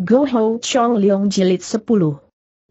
Go Chong Leong Jilid 10.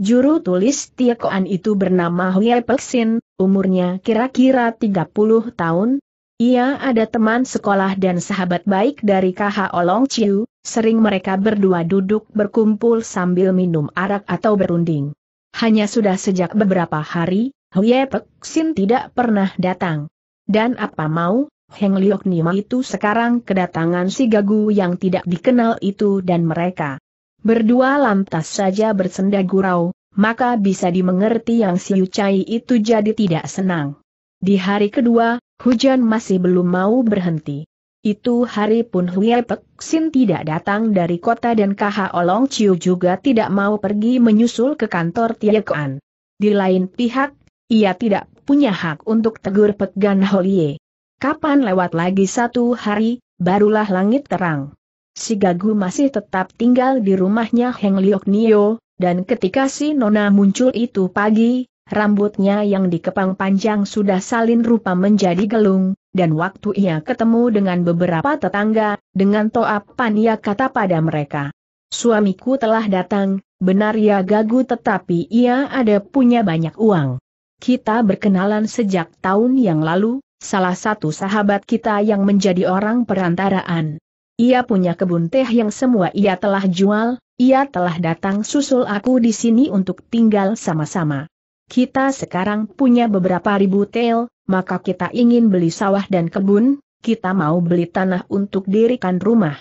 Juru tulis Tiekoan itu bernama Hue Peksin, umurnya kira-kira 30 tahun. Ia ada teman sekolah dan sahabat baik dari KH Olong Chiu, sering mereka berdua duduk berkumpul sambil minum arak atau berunding. Hanya sudah sejak beberapa hari, Hue Peksin tidak pernah datang. Dan apa mau, Heng Liok Nima itu sekarang kedatangan si gagu yang tidak dikenal itu dan mereka Berdua lantas saja bersenda gurau, maka bisa dimengerti yang si Ucai itu jadi tidak senang. Di hari kedua, hujan masih belum mau berhenti. Itu hari pun Huye Pek Sin tidak datang dari kota dan KH Olong Chiu juga tidak mau pergi menyusul ke kantor Tiekoan. Di lain pihak, ia tidak punya hak untuk tegur Pek Gan Holie. Kapan lewat lagi satu hari, barulah langit terang si Gagu masih tetap tinggal di rumahnya Heng Liok Nio, dan ketika si Nona muncul itu pagi, rambutnya yang dikepang panjang sudah salin rupa menjadi gelung, dan waktu ia ketemu dengan beberapa tetangga, dengan toa pan ia kata pada mereka. Suamiku telah datang, benar ya Gagu tetapi ia ada punya banyak uang. Kita berkenalan sejak tahun yang lalu, salah satu sahabat kita yang menjadi orang perantaraan. Ia punya kebun teh yang semua ia telah jual, ia telah datang susul aku di sini untuk tinggal sama-sama. Kita sekarang punya beberapa ribu tel, maka kita ingin beli sawah dan kebun, kita mau beli tanah untuk dirikan rumah.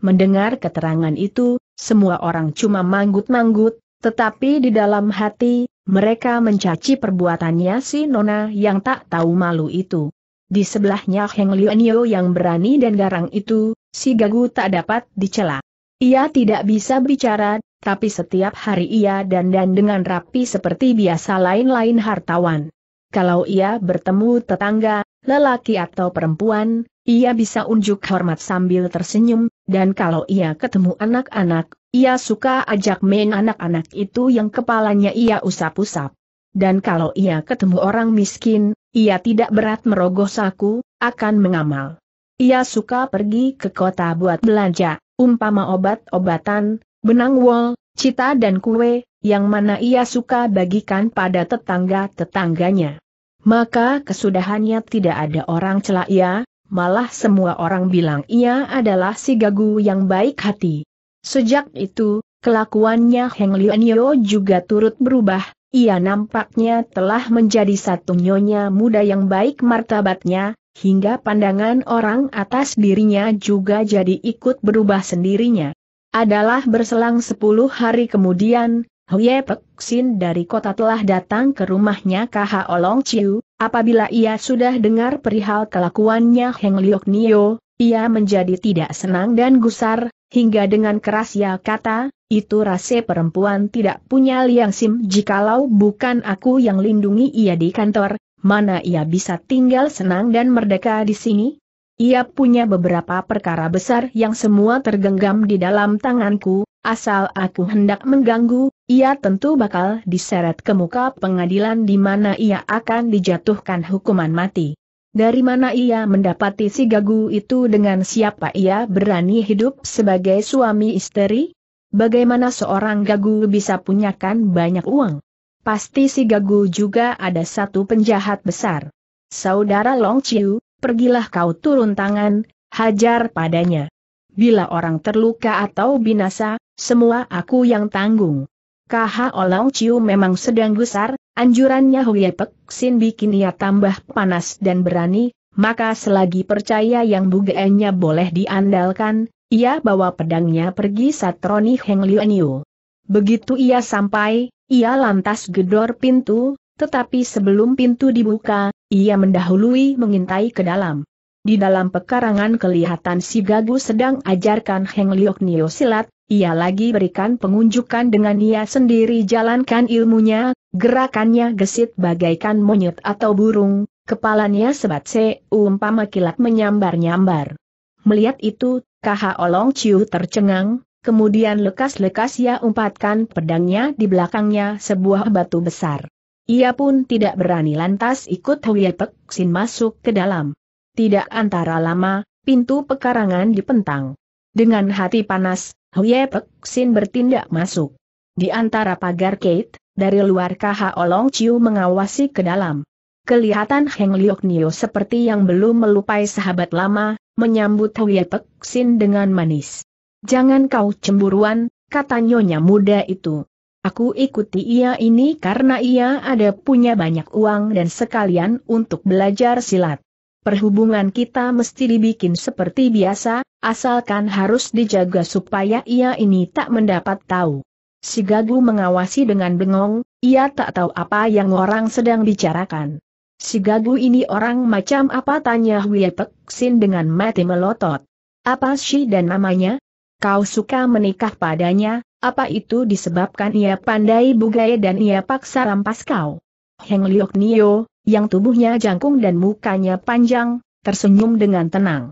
Mendengar keterangan itu, semua orang cuma manggut-manggut, tetapi di dalam hati, mereka mencaci perbuatannya si Nona yang tak tahu malu itu. Di sebelahnya Heng Lianyo yang berani dan garang itu, si Gagu tak dapat dicela. Ia tidak bisa bicara, tapi setiap hari ia dandan dengan rapi seperti biasa lain-lain hartawan. Kalau ia bertemu tetangga, lelaki atau perempuan, ia bisa unjuk hormat sambil tersenyum, dan kalau ia ketemu anak-anak, ia suka ajak main anak-anak itu yang kepalanya ia usap-usap. Dan kalau ia ketemu orang miskin, ia tidak berat merogoh saku, akan mengamal. Ia suka pergi ke kota buat belanja, umpama obat-obatan, benang wol, cita dan kue, yang mana ia suka bagikan pada tetangga-tetangganya. Maka kesudahannya tidak ada orang celak ia, malah semua orang bilang ia adalah si gagu yang baik hati. Sejak itu, kelakuannya Heng Lianyo juga turut berubah, ia nampaknya telah menjadi satu nyonya muda yang baik martabatnya, hingga pandangan orang atas dirinya juga jadi ikut berubah sendirinya. Adalah berselang sepuluh hari kemudian, Hye Peksin dari kota telah datang ke rumahnya KH Olong Chiu, apabila ia sudah dengar perihal kelakuannya Heng Liok Nio, ia menjadi tidak senang dan gusar, hingga dengan keras ia kata, itu rase perempuan tidak punya liang sim jikalau bukan aku yang lindungi ia di kantor, mana ia bisa tinggal senang dan merdeka di sini? Ia punya beberapa perkara besar yang semua tergenggam di dalam tanganku, asal aku hendak mengganggu, ia tentu bakal diseret ke muka pengadilan di mana ia akan dijatuhkan hukuman mati. Dari mana ia mendapati si gagu itu dengan siapa ia berani hidup sebagai suami istri? Bagaimana seorang gagu bisa punyakan banyak uang? Pasti si Gagu juga ada satu penjahat besar. Saudara Long Chiu, pergilah kau turun tangan, hajar padanya. Bila orang terluka atau binasa, semua aku yang tanggung. KH Long Chiu memang sedang gusar, anjurannya Huye Pek Sin bikin ia tambah panas dan berani, maka selagi percaya yang bugeannya boleh diandalkan, ia bawa pedangnya pergi satroni Heng Liu Begitu ia sampai, ia lantas gedor pintu, tetapi sebelum pintu dibuka, ia mendahului mengintai ke dalam. Di dalam pekarangan kelihatan si Gagu sedang ajarkan Heng Liok Nio silat, ia lagi berikan pengunjukan dengan ia sendiri jalankan ilmunya, gerakannya gesit bagaikan monyet atau burung, kepalanya sebat se, umpama kilat menyambar-nyambar. Melihat itu, Kaha Olong Ciu tercengang, Kemudian lekas-lekas ia umpatkan pedangnya di belakangnya sebuah batu besar. Ia pun tidak berani lantas ikut Huye Sin masuk ke dalam. Tidak antara lama, pintu pekarangan dipentang. Dengan hati panas, Huye Sin bertindak masuk. Di antara pagar Kate, dari luar KH Olong Chiu mengawasi ke dalam. Kelihatan Heng Liok Nio seperti yang belum melupai sahabat lama, menyambut Huye Sin dengan manis. Jangan kau cemburuan, kata nyonya muda itu. Aku ikuti ia ini karena ia ada punya banyak uang dan sekalian untuk belajar silat. Perhubungan kita mesti dibikin seperti biasa, asalkan harus dijaga supaya ia ini tak mendapat tahu. Si Gagu mengawasi dengan bengong, ia tak tahu apa yang orang sedang bicarakan. Si Gagu ini orang macam apa tanya Wiepek Sin dengan mati melotot. Apa sih dan namanya? kau suka menikah padanya, apa itu disebabkan ia pandai bugaya dan ia paksa rampas kau? Heng Liok Nio, yang tubuhnya jangkung dan mukanya panjang, tersenyum dengan tenang.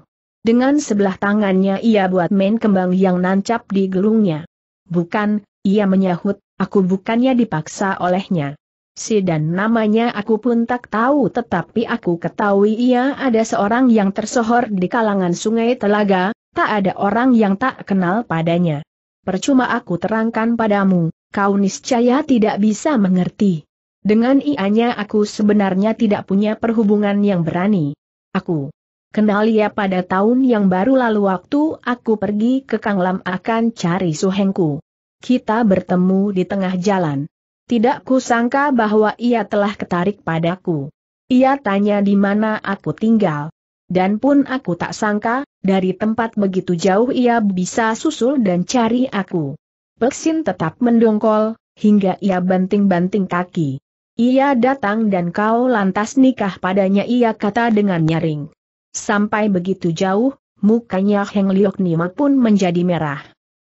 Dengan sebelah tangannya ia buat main kembang yang nancap di gelungnya. Bukan, ia menyahut, aku bukannya dipaksa olehnya. Si dan namanya aku pun tak tahu tetapi aku ketahui ia ada seorang yang tersohor di kalangan sungai telaga, tak ada orang yang tak kenal padanya. Percuma aku terangkan padamu, kau niscaya tidak bisa mengerti. Dengan ianya aku sebenarnya tidak punya perhubungan yang berani. Aku kenal ia pada tahun yang baru lalu waktu aku pergi ke Kanglam akan cari suhengku. Kita bertemu di tengah jalan. Tidak kusangka bahwa ia telah ketarik padaku. Ia tanya di mana aku tinggal. Dan pun aku tak sangka, dari tempat begitu jauh ia bisa susul dan cari aku. Peksin tetap mendongkol, hingga ia banting-banting kaki. Ia datang dan kau lantas nikah padanya ia kata dengan nyaring. Sampai begitu jauh, mukanya Heng Liok Nima pun menjadi merah.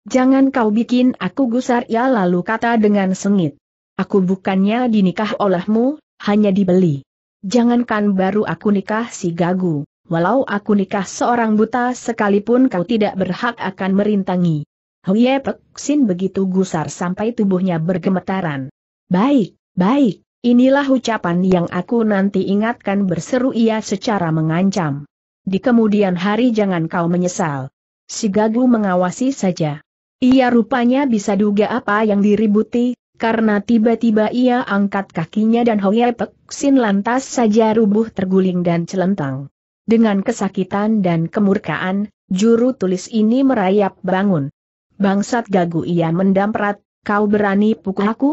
Jangan kau bikin aku gusar ia lalu kata dengan sengit. Aku bukannya dinikah olehmu, hanya dibeli. Jangankan baru aku nikah si Gagu walau aku nikah seorang buta sekalipun kau tidak berhak akan merintangi. Huye Peksin Sin begitu gusar sampai tubuhnya bergemetaran. Baik, baik, inilah ucapan yang aku nanti ingatkan berseru ia secara mengancam. Di kemudian hari jangan kau menyesal. Si Gagu mengawasi saja. Ia rupanya bisa duga apa yang diributi, karena tiba-tiba ia angkat kakinya dan Huye Peksin Sin lantas saja rubuh terguling dan celentang. Dengan kesakitan dan kemurkaan, juru tulis ini merayap bangun. Bangsat gagu ia mendamprat, kau berani pukul aku?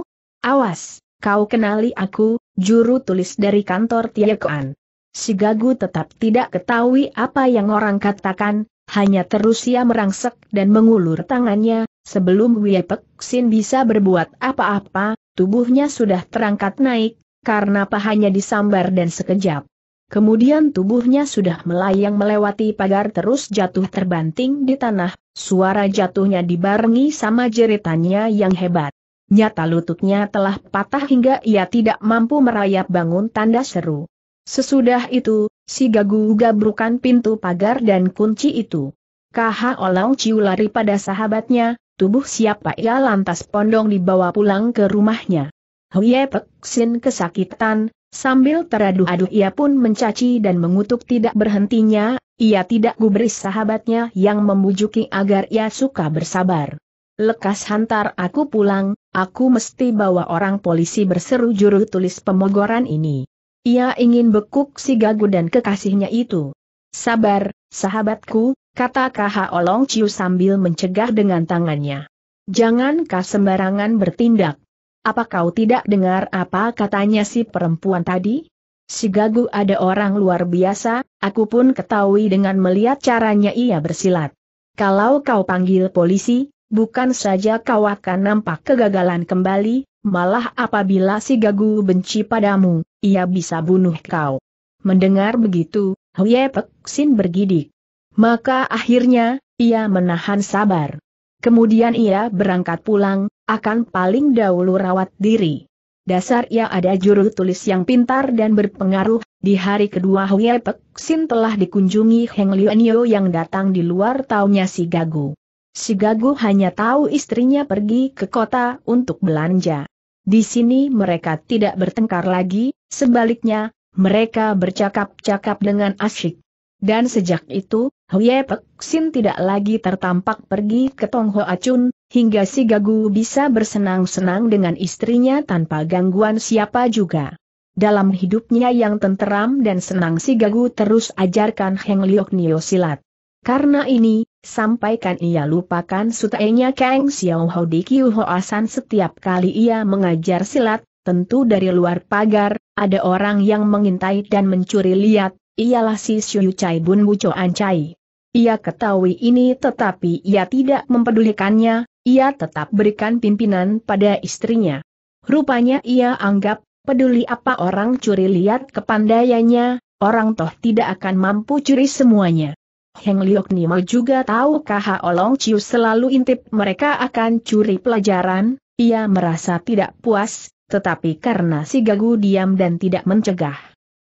Awas, kau kenali aku, juru tulis dari kantor Tiekoan. Si gagu tetap tidak ketahui apa yang orang katakan, hanya terus ia merangsek dan mengulur tangannya, sebelum Wiepek Sin bisa berbuat apa-apa, tubuhnya sudah terangkat naik, karena pahanya disambar dan sekejap Kemudian tubuhnya sudah melayang melewati pagar terus jatuh terbanting di tanah, suara jatuhnya dibarengi sama jeritannya yang hebat. Nyata lututnya telah patah hingga ia tidak mampu merayap bangun tanda seru. Sesudah itu, si Gagu gabrukan pintu pagar dan kunci itu. Kaha Olang Ciu lari pada sahabatnya, tubuh siapa ia lantas pondong dibawa pulang ke rumahnya. Huye peksin Sin kesakitan, Sambil teradu-adu ia pun mencaci dan mengutuk tidak berhentinya, ia tidak gubris sahabatnya yang membujuki agar ia suka bersabar. Lekas hantar aku pulang, aku mesti bawa orang polisi berseru juru tulis pemogoran ini. Ia ingin bekuk si gagu dan kekasihnya itu. Sabar, sahabatku, kata KH Olong Ciu sambil mencegah dengan tangannya. Jangan kah sembarangan bertindak. Apa kau tidak dengar apa katanya si perempuan tadi? Si Gagu ada orang luar biasa, aku pun ketahui dengan melihat caranya ia bersilat. Kalau kau panggil polisi, bukan saja kau akan nampak kegagalan kembali, malah apabila si Gagu benci padamu, ia bisa bunuh kau. Mendengar begitu, Huye Sin bergidik. Maka akhirnya, ia menahan sabar. Kemudian ia berangkat pulang, akan paling dahulu rawat diri. Dasar ia ada juru tulis yang pintar dan berpengaruh, di hari kedua Hue Pek Sin telah dikunjungi Heng Lianyo yang datang di luar taunya si Gagu. Si Gagu hanya tahu istrinya pergi ke kota untuk belanja. Di sini mereka tidak bertengkar lagi, sebaliknya, mereka bercakap-cakap dengan asyik. Dan sejak itu, Hue Pek Sin tidak lagi tertampak pergi ke Tong Ho Acun, hingga si Gagu bisa bersenang-senang dengan istrinya tanpa gangguan siapa juga. Dalam hidupnya yang tenteram dan senang si Gagu terus ajarkan Heng Liok Nio silat. Karena ini, sampaikan ia lupakan sutainya Kang Xiao Ho di Kiu Hoasan setiap kali ia mengajar silat, tentu dari luar pagar, ada orang yang mengintai dan mencuri lihat, ialah si Xiu Chai Bun Buco chai. Ia ketahui ini tetapi ia tidak mempedulikannya, ia tetap berikan pimpinan pada istrinya. Rupanya ia anggap, peduli apa orang curi lihat kepandaiannya, orang toh tidak akan mampu curi semuanya. Heng Liok Nimo juga tahu Kaha Olong Ciu selalu intip mereka akan curi pelajaran, ia merasa tidak puas, tetapi karena si Gagu diam dan tidak mencegah.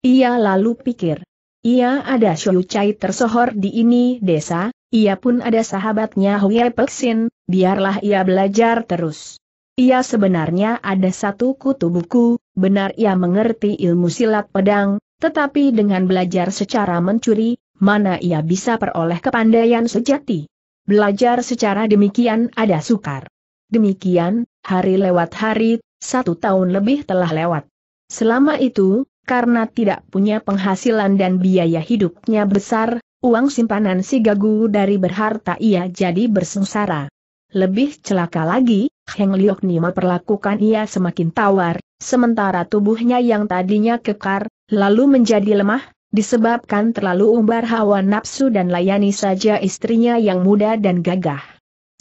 Ia lalu pikir, ia ada Xiu Cai tersohor di ini desa, ia pun ada sahabatnya Huye Peksin, biarlah ia belajar terus. Ia sebenarnya ada satu kutu buku, benar ia mengerti ilmu silat pedang, tetapi dengan belajar secara mencuri, mana ia bisa peroleh kepandaian sejati. Belajar secara demikian ada sukar. Demikian, hari lewat hari, satu tahun lebih telah lewat. Selama itu, karena tidak punya penghasilan dan biaya hidupnya besar, Uang simpanan si gagu dari berharta ia jadi bersengsara. Lebih celaka lagi, Heng Liok Nima perlakukan ia semakin tawar, sementara tubuhnya yang tadinya kekar, lalu menjadi lemah, disebabkan terlalu umbar hawa nafsu dan layani saja istrinya yang muda dan gagah.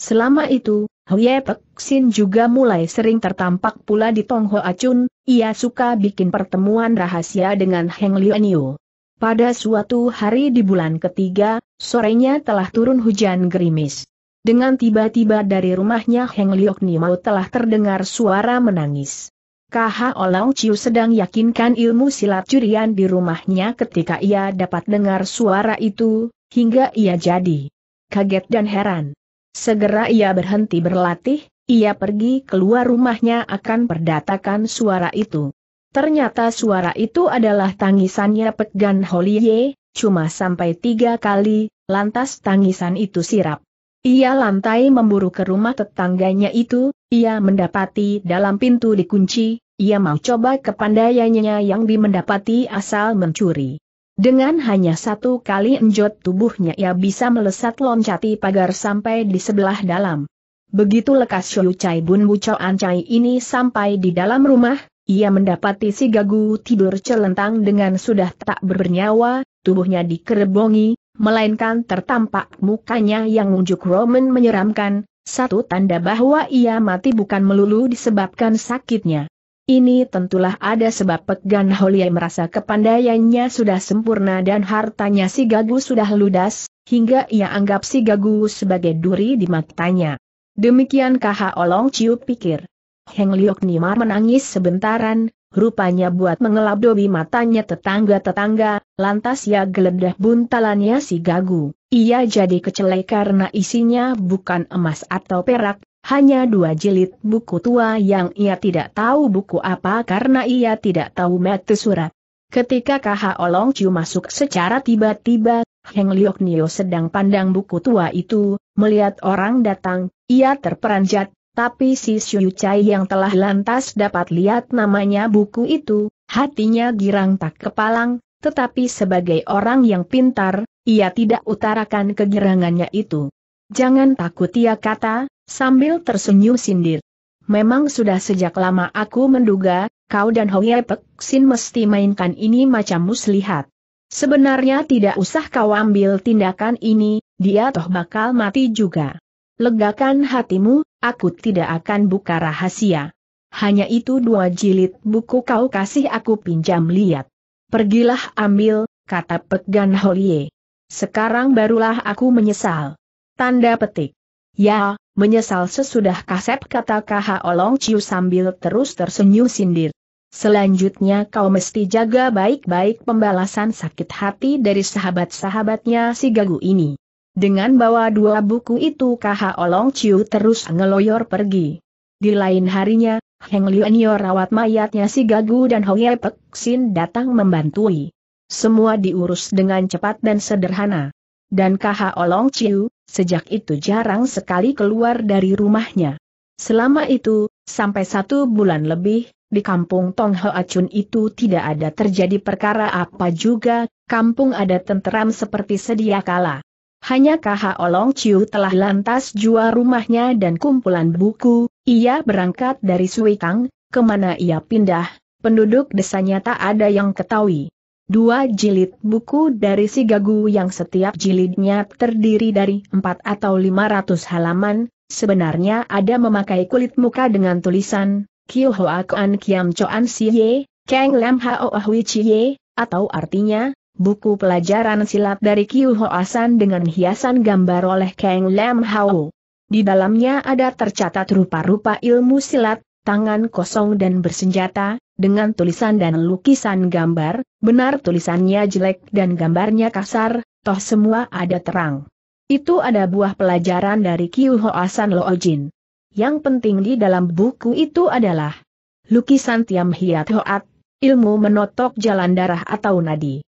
Selama itu, Hye Pek Sin juga mulai sering tertampak pula di Tong Ho Acun, ia suka bikin pertemuan rahasia dengan Heng Nio. Pada suatu hari di bulan ketiga, sorenya telah turun hujan gerimis. Dengan tiba-tiba dari rumahnya Heng Liok Nimao telah terdengar suara menangis. KH Olang Chiu sedang yakinkan ilmu silat curian di rumahnya ketika ia dapat dengar suara itu, hingga ia jadi kaget dan heran. Segera ia berhenti berlatih, ia pergi keluar rumahnya akan perdatakan suara itu. Ternyata suara itu adalah tangisannya pegang Gan Holie, cuma sampai tiga kali, lantas tangisan itu sirap. Ia lantai memburu ke rumah tetangganya itu, ia mendapati dalam pintu dikunci, ia mau coba kepandaiannya yang dimendapati asal mencuri. Dengan hanya satu kali enjot tubuhnya ia bisa melesat loncati pagar sampai di sebelah dalam. Begitu lekas Shu Chai Bun Bu Choan ini sampai di dalam rumah, ia mendapati si Gagu tidur celentang dengan sudah tak bernyawa, tubuhnya dikerebongi, melainkan tertampak mukanya yang unjuk Roman menyeramkan, satu tanda bahwa ia mati bukan melulu disebabkan sakitnya. Ini tentulah ada sebab Pegan Holie merasa kepandaiannya sudah sempurna dan hartanya si Gagu sudah ludas, hingga ia anggap si Gagu sebagai duri di matanya. Demikian Kaha Olong Ciu pikir. Heng Liok Nimar menangis sebentaran, rupanya buat mengelap dobi matanya tetangga-tetangga, lantas ya geledah buntalannya si Gagu. Ia jadi kecelai karena isinya bukan emas atau perak, hanya dua jilid buku tua yang ia tidak tahu buku apa karena ia tidak tahu metu surat. Ketika KH Olong Chiu masuk secara tiba-tiba, Heng Liok Nio sedang pandang buku tua itu, melihat orang datang, ia terperanjat, tapi si Xiu Chai yang telah lantas dapat lihat namanya buku itu, hatinya girang tak kepalang, tetapi sebagai orang yang pintar, ia tidak utarakan kegirangannya itu. Jangan takut ia kata, sambil tersenyum sindir. Memang sudah sejak lama aku menduga, kau dan Hoye Pek Sin mesti mainkan ini macam muslihat. Sebenarnya tidak usah kau ambil tindakan ini, dia toh bakal mati juga. Legakan hatimu, aku tidak akan buka rahasia. Hanya itu dua jilid buku kau kasih aku pinjam lihat. Pergilah ambil, kata Pegan Holie. Sekarang barulah aku menyesal. Tanda petik. Ya, menyesal sesudah kasep kata KH Olong Ciu sambil terus tersenyum sindir. Selanjutnya kau mesti jaga baik-baik pembalasan sakit hati dari sahabat-sahabatnya si Gagu ini. Dengan bawa dua buku itu KH Olong Chiu terus ngeloyor pergi. Di lain harinya, Heng Lianyo rawat mayatnya si Gagu dan Hong Pek Sin datang membantui. Semua diurus dengan cepat dan sederhana. Dan KH Olong Chiu, sejak itu jarang sekali keluar dari rumahnya. Selama itu, sampai satu bulan lebih, di kampung Tong Ho Acun itu tidak ada terjadi perkara apa juga, kampung ada tenteram seperti sedia kala. Hanya Kaha Olong Chiu telah lantas jual rumahnya dan kumpulan buku, ia berangkat dari Sui Suikang, kemana ia pindah, penduduk desanya tak ada yang ketahui. Dua jilid buku dari si Gagu yang setiap jilidnya terdiri dari empat atau lima ratus halaman, sebenarnya ada memakai kulit muka dengan tulisan, Kiu Hoa Kuan Kiam Si Ye, Kang Lam Hao Hui Ye, atau artinya, buku pelajaran silat dari Kiu Hoasan dengan hiasan gambar oleh Kang Lam Hao. Di dalamnya ada tercatat rupa-rupa ilmu silat, tangan kosong dan bersenjata, dengan tulisan dan lukisan gambar, benar tulisannya jelek dan gambarnya kasar, toh semua ada terang. Itu ada buah pelajaran dari Kiu Hoasan Loojin. Yang penting di dalam buku itu adalah lukisan Tiam Hiat Hoat, ilmu menotok jalan darah atau nadi.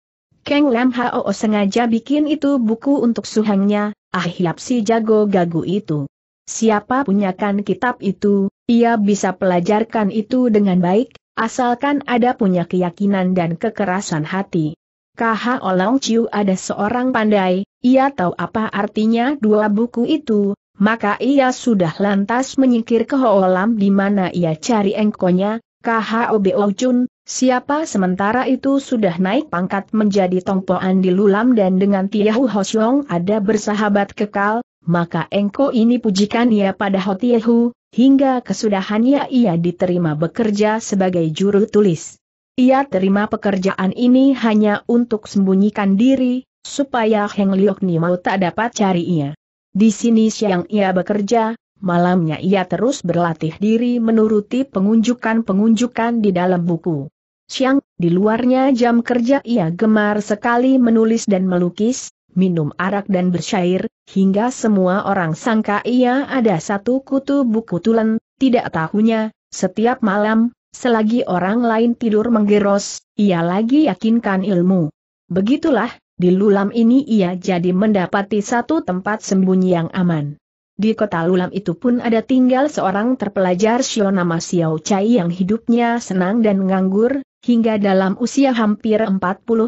Keng Lam Hao sengaja bikin itu buku untuk suhangnya, ah hiap si jago gagu itu. Siapa punyakan kitab itu, ia bisa pelajarkan itu dengan baik, asalkan ada punya keyakinan dan kekerasan hati. KH Olong Chiu ada seorang pandai, ia tahu apa artinya dua buku itu, maka ia sudah lantas menyingkir ke Lam di mana ia cari engkonya, KHOBO Chun, siapa sementara itu sudah naik pangkat menjadi tongpoan di Lulam dan dengan Tiahu Hosyong ada bersahabat kekal, maka engko ini pujikan ia pada Tiahu, hingga kesudahannya ia diterima bekerja sebagai juru tulis. Ia terima pekerjaan ini hanya untuk sembunyikan diri, supaya Heng Liok Nimo tak dapat cari ia. Di sini siang ia bekerja, Malamnya ia terus berlatih diri menuruti pengunjukan-pengunjukan di dalam buku. Siang, di luarnya jam kerja ia gemar sekali menulis dan melukis, minum arak dan bersyair, hingga semua orang sangka ia ada satu kutu buku tulen, tidak tahunya, setiap malam, selagi orang lain tidur menggeros, ia lagi yakinkan ilmu. Begitulah, di lulam ini ia jadi mendapati satu tempat sembunyi yang aman. Di kota Lulam itu pun ada tinggal seorang terpelajar Xiao nama Xiao Chai yang hidupnya senang dan nganggur, hingga dalam usia hampir 40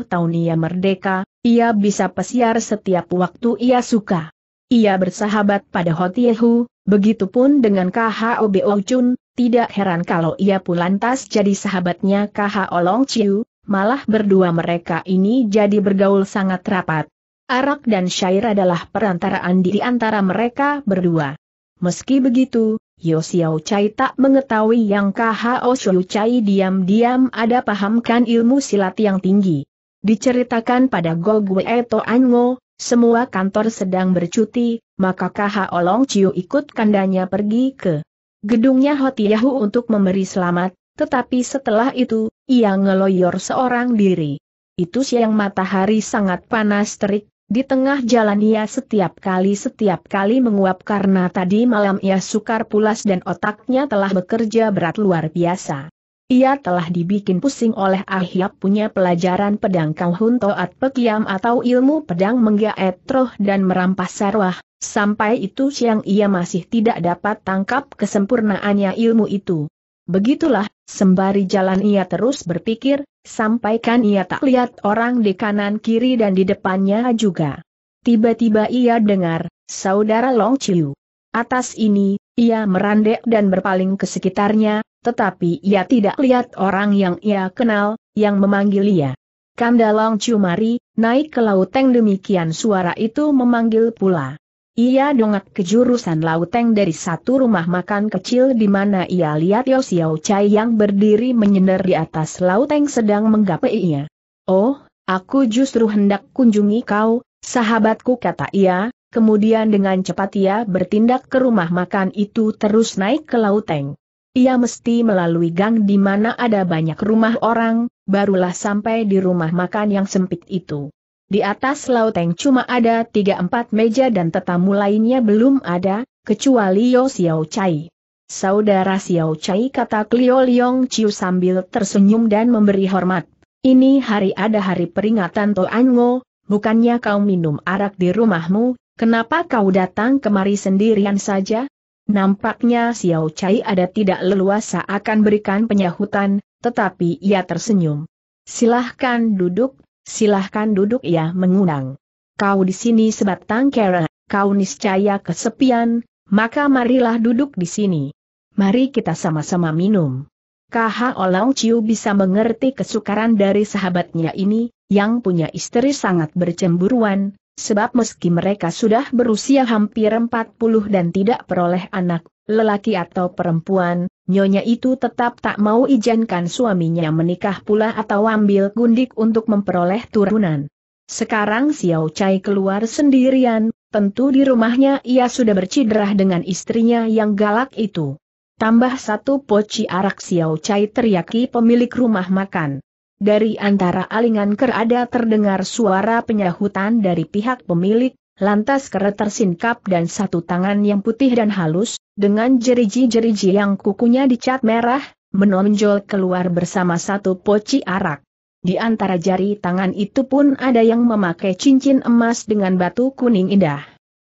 tahun ia merdeka, ia bisa pesiar setiap waktu ia suka. Ia bersahabat pada Hotiehu, begitupun dengan KHOBO Chun, tidak heran kalau ia pun lantas jadi sahabatnya KH Olong Chiu, malah berdua mereka ini jadi bergaul sangat rapat. Arak dan Syair adalah perantaraan di antara mereka berdua. Meski begitu, Yosiao Chai tak mengetahui yang K.H.O. Shou Chai diam-diam ada pahamkan ilmu silat yang tinggi. Diceritakan pada Gogwe Eto Anmo, semua kantor sedang bercuti, maka KH Olong Chiu ikut kandanya pergi ke gedungnya Hotiahu untuk memberi selamat, tetapi setelah itu, ia ngeloyor seorang diri. Itu siang matahari sangat panas terik, di tengah jalan ia setiap kali-setiap kali menguap karena tadi malam ia sukar pulas dan otaknya telah bekerja berat luar biasa. Ia telah dibikin pusing oleh Ahyap punya pelajaran pedang Kauhun Toat Pekiam atau ilmu pedang menggaet troh dan merampas sarwah, sampai itu siang ia masih tidak dapat tangkap kesempurnaannya ilmu itu. Begitulah, sembari jalan ia terus berpikir, sampaikan ia tak lihat orang di kanan kiri dan di depannya juga. Tiba-tiba ia dengar, saudara Long Chiu. Atas ini, ia merandek dan berpaling ke sekitarnya, tetapi ia tidak lihat orang yang ia kenal, yang memanggil ia. Kanda Long Chiu mari, naik ke laut demikian suara itu memanggil pula. Ia dongak ke jurusan Lauteng dari satu rumah makan kecil di mana ia lihat Yo Xiao Chai yang berdiri menyender di atas Lauteng sedang menggapai ia. Oh, aku justru hendak kunjungi kau, sahabatku kata ia, kemudian dengan cepat ia bertindak ke rumah makan itu terus naik ke Lauteng. Ia mesti melalui gang di mana ada banyak rumah orang, barulah sampai di rumah makan yang sempit itu. Di atas lauteng cuma ada tiga empat meja dan tetamu lainnya belum ada, kecuali Yo Xiao Chai. Saudara Xiao Chai kata Clio Liong Chiu sambil tersenyum dan memberi hormat. Ini hari ada hari peringatan Toan Ngo, bukannya kau minum arak di rumahmu, kenapa kau datang kemari sendirian saja? Nampaknya Xiao Chai ada tidak leluasa akan berikan penyahutan, tetapi ia tersenyum. Silahkan duduk, Silahkan duduk ya mengundang. Kau di sini sebatang kera, kau niscaya kesepian, maka marilah duduk di sini. Mari kita sama-sama minum. KH Olong Ciu bisa mengerti kesukaran dari sahabatnya ini, yang punya istri sangat bercemburuan, sebab meski mereka sudah berusia hampir 40 dan tidak peroleh anak, lelaki atau perempuan, nyonya itu tetap tak mau izinkan suaminya menikah pula atau ambil gundik untuk memperoleh turunan. Sekarang Xiao Cai keluar sendirian, tentu di rumahnya ia sudah berciderah dengan istrinya yang galak itu. Tambah satu poci arak Xiao Cai teriaki pemilik rumah makan. Dari antara alingan kerada terdengar suara penyahutan dari pihak pemilik, Lantas keret tersingkap dan satu tangan yang putih dan halus, dengan jeriji-jeriji yang kukunya dicat merah, menonjol keluar bersama satu poci arak. Di antara jari tangan itu pun ada yang memakai cincin emas dengan batu kuning indah.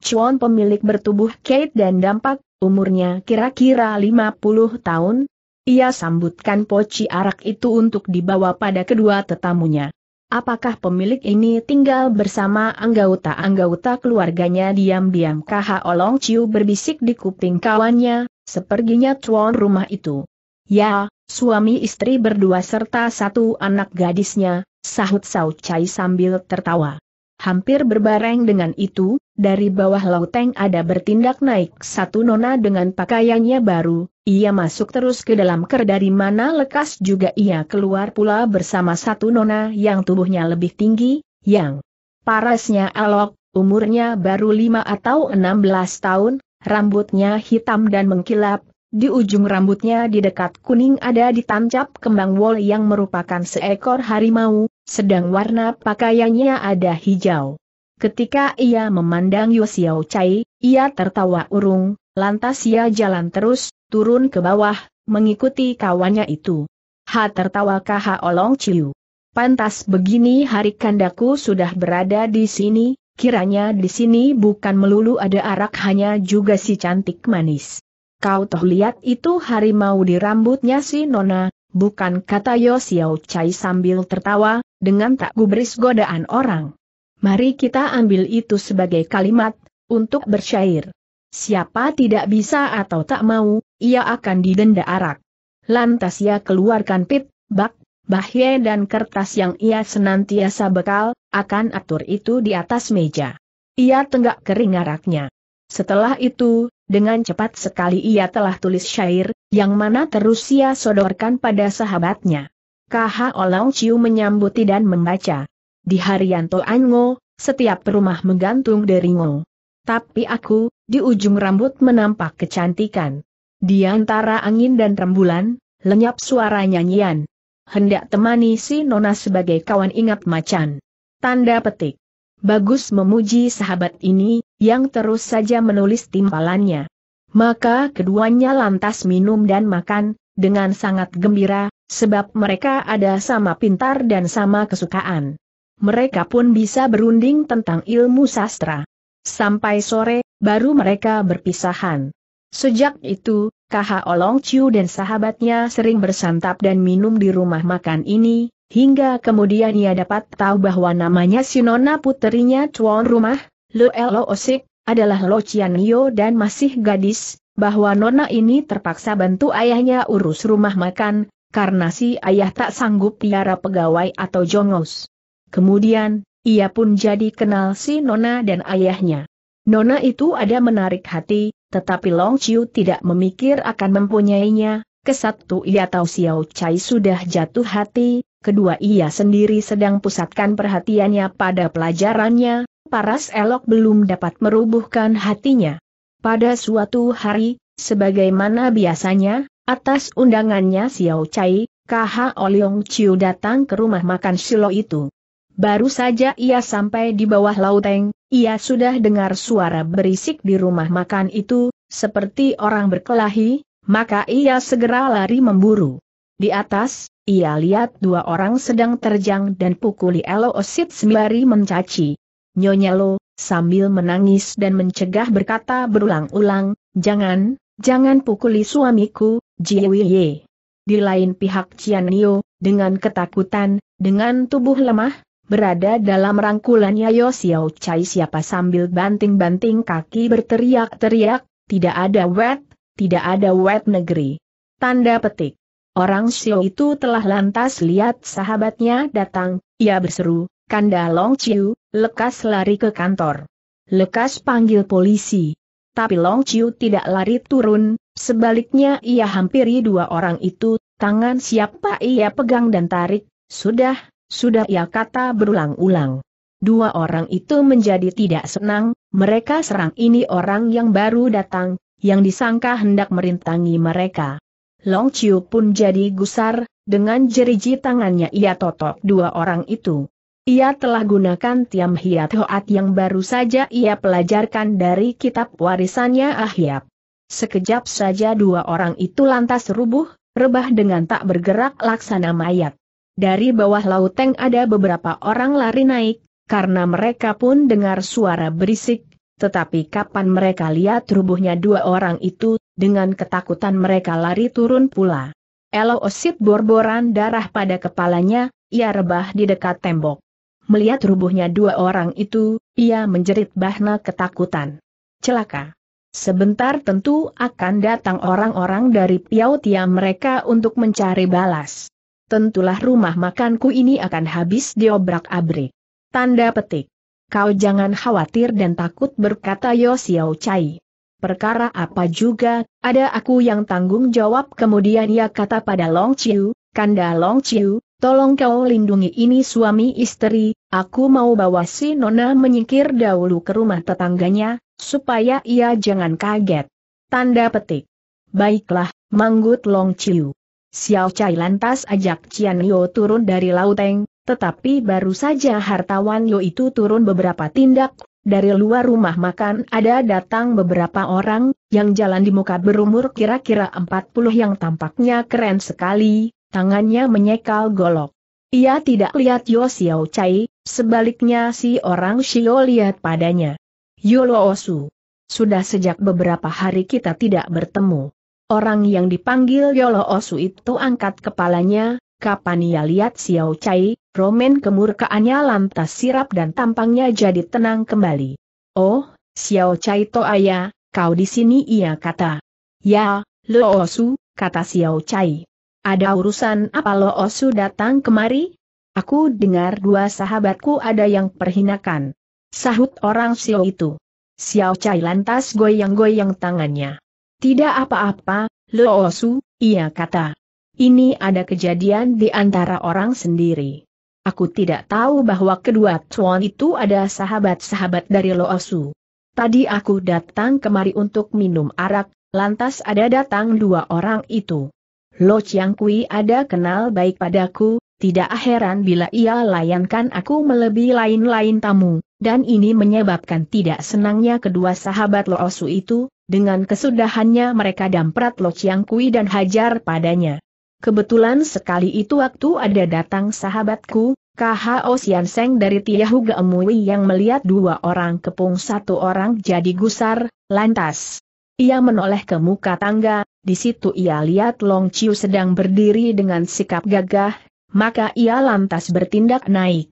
Chuan pemilik bertubuh Kate dan dampak, umurnya kira-kira 50 tahun. Ia sambutkan poci arak itu untuk dibawa pada kedua tetamunya. Apakah pemilik ini tinggal bersama anggota-anggota keluarganya diam-diam KH Olong Chiu berbisik di kuping kawannya, seperginya tuan rumah itu. Ya, suami istri berdua serta satu anak gadisnya, sahut Sao Chai sambil tertawa. Hampir berbareng dengan itu, dari bawah lauteng ada bertindak naik satu nona dengan pakaiannya baru, ia masuk terus ke dalam ker dari mana lekas juga ia keluar pula bersama satu nona yang tubuhnya lebih tinggi, yang parasnya alok, umurnya baru lima atau enam belas tahun, rambutnya hitam dan mengkilap, di ujung rambutnya di dekat kuning ada ditancap kembang wol yang merupakan seekor harimau, sedang warna pakaiannya ada hijau. Ketika ia memandang Yosiao Chai, ia tertawa urung, lantas ia jalan terus, turun ke bawah, mengikuti kawannya itu. Ha tertawa kaha Olong Ciu. Pantas begini hari kandaku sudah berada di sini, kiranya di sini bukan melulu ada arak hanya juga si cantik manis. Kau toh lihat itu harimau di rambutnya si Nona, bukan kata Yo Chai sambil tertawa, dengan tak gubris godaan orang. Mari kita ambil itu sebagai kalimat, untuk bersyair. Siapa tidak bisa atau tak mau, ia akan didenda arak. Lantas ia keluarkan pit, bak, bahye dan kertas yang ia senantiasa bekal, akan atur itu di atas meja. Ia tenggak kering araknya. Setelah itu, dengan cepat sekali ia telah tulis syair, yang mana terus ia sodorkan pada sahabatnya. KH Olong Ciu menyambuti dan membaca. Di harian Toango, setiap rumah menggantung deringo. Tapi aku, di ujung rambut menampak kecantikan. Di antara angin dan rembulan, lenyap suara nyanyian. Hendak temani si Nona sebagai kawan ingat macan. Tanda petik. Bagus memuji sahabat ini, yang terus saja menulis timpalannya. Maka keduanya lantas minum dan makan, dengan sangat gembira, sebab mereka ada sama pintar dan sama kesukaan. Mereka pun bisa berunding tentang ilmu sastra. Sampai sore, baru mereka berpisahan. Sejak itu, KH Olong Chiu dan sahabatnya sering bersantap dan minum di rumah makan ini, hingga kemudian ia dapat tahu bahwa namanya Sinona puterinya tuan rumah, Lo Elo Osik, adalah Lo Chian Yo dan masih gadis, bahwa Nona ini terpaksa bantu ayahnya urus rumah makan, karena si ayah tak sanggup piara pegawai atau jongos. Kemudian, ia pun jadi kenal si Nona dan ayahnya. Nona itu ada menarik hati, tetapi Long Chiu tidak memikir akan mempunyainya, kesatu ia tahu Xiao Chai sudah jatuh hati, kedua ia sendiri sedang pusatkan perhatiannya pada pelajarannya, paras elok belum dapat merubuhkan hatinya. Pada suatu hari, sebagaimana biasanya, atas undangannya Xiao Chai, KH Oliong Chiu datang ke rumah makan Silo itu. Baru saja ia sampai di bawah lauteng, ia sudah dengar suara berisik di rumah makan itu, seperti orang berkelahi, maka ia segera lari memburu. Di atas, ia lihat dua orang sedang terjang dan pukuli Elo Osit sembari mencaci. Nyonya Lo, sambil menangis dan mencegah berkata berulang-ulang, jangan, jangan pukuli suamiku, Jiwiye. Di lain pihak Cianio dengan ketakutan, dengan tubuh lemah, Berada dalam rangkulannya Xiao Chai siapa sambil banting-banting kaki berteriak-teriak, tidak ada wet, tidak ada wet negeri. Tanda petik. Orang Xiao itu telah lantas lihat sahabatnya datang, ia berseru, Kanda Long Chiu, lekas lari ke kantor. Lekas panggil polisi. Tapi Long Chiu tidak lari turun, sebaliknya ia hampiri dua orang itu, tangan siapa ia pegang dan tarik, sudah, sudah ia kata berulang-ulang. Dua orang itu menjadi tidak senang, mereka serang ini orang yang baru datang, yang disangka hendak merintangi mereka. Long Chiu pun jadi gusar, dengan jeriji tangannya ia totok dua orang itu. Ia telah gunakan Tiam Hiat Hoat yang baru saja ia pelajarkan dari kitab warisannya Ahyap. Sekejap saja dua orang itu lantas rubuh, rebah dengan tak bergerak laksana mayat. Dari bawah lauteng ada beberapa orang lari naik, karena mereka pun dengar suara berisik, tetapi kapan mereka lihat tubuhnya dua orang itu, dengan ketakutan mereka lari turun pula. Elo Osit borboran darah pada kepalanya, ia rebah di dekat tembok. Melihat tubuhnya dua orang itu, ia menjerit bahna ketakutan. Celaka. Sebentar tentu akan datang orang-orang dari Piautia mereka untuk mencari balas tentulah rumah makanku ini akan habis diobrak-abrik. Tanda petik. Kau jangan khawatir dan takut berkata Yo Xiao Chai. Perkara apa juga, ada aku yang tanggung jawab kemudian ia kata pada Long Chiu, Kanda Long Chiu, tolong kau lindungi ini suami istri, aku mau bawa si Nona menyingkir dahulu ke rumah tetangganya, supaya ia jangan kaget. Tanda petik. Baiklah, Manggut Long Chiu. Xiao Chai lantas ajak Cian Yo turun dari lauteng, tetapi baru saja hartawan Yo itu turun beberapa tindak, dari luar rumah makan ada datang beberapa orang, yang jalan di muka berumur kira-kira 40 yang tampaknya keren sekali, tangannya menyekal golok. Ia tidak lihat Yo Xiao Chai, sebaliknya si orang Xiao lihat padanya. Yo Lo Osu. Sudah sejak beberapa hari kita tidak bertemu. Orang yang dipanggil Yolo Osu itu angkat kepalanya, kapan ia lihat Xiao Chai, Romen kemurkaannya lantas sirap dan tampangnya jadi tenang kembali. Oh, Xiao Chai ayah, kau di sini ia kata. Ya, Lo Osu, kata Xiao Chai. Ada urusan apa Lo Osu datang kemari? Aku dengar dua sahabatku ada yang perhinakan. Sahut orang Xiao itu. Xiao Chai lantas goyang-goyang tangannya. Tidak apa-apa, Loosu, ia kata. Ini ada kejadian di antara orang sendiri. Aku tidak tahu bahwa kedua tuan itu ada sahabat-sahabat dari Loosu. Tadi aku datang kemari untuk minum arak, lantas ada datang dua orang itu. Lo Chiang Kui ada kenal baik padaku, tidak heran bila ia layankan aku melebihi lain-lain tamu, dan ini menyebabkan tidak senangnya kedua sahabat Loosu itu, dengan kesudahannya mereka damprat Lo Chiang Kui dan hajar padanya. Kebetulan sekali itu waktu ada datang sahabatku, KHO Sian Seng dari Tiahu Geemui yang melihat dua orang kepung satu orang jadi gusar, lantas. Ia menoleh ke muka tangga, di situ ia lihat Long Chiu sedang berdiri dengan sikap gagah, maka ia lantas bertindak naik.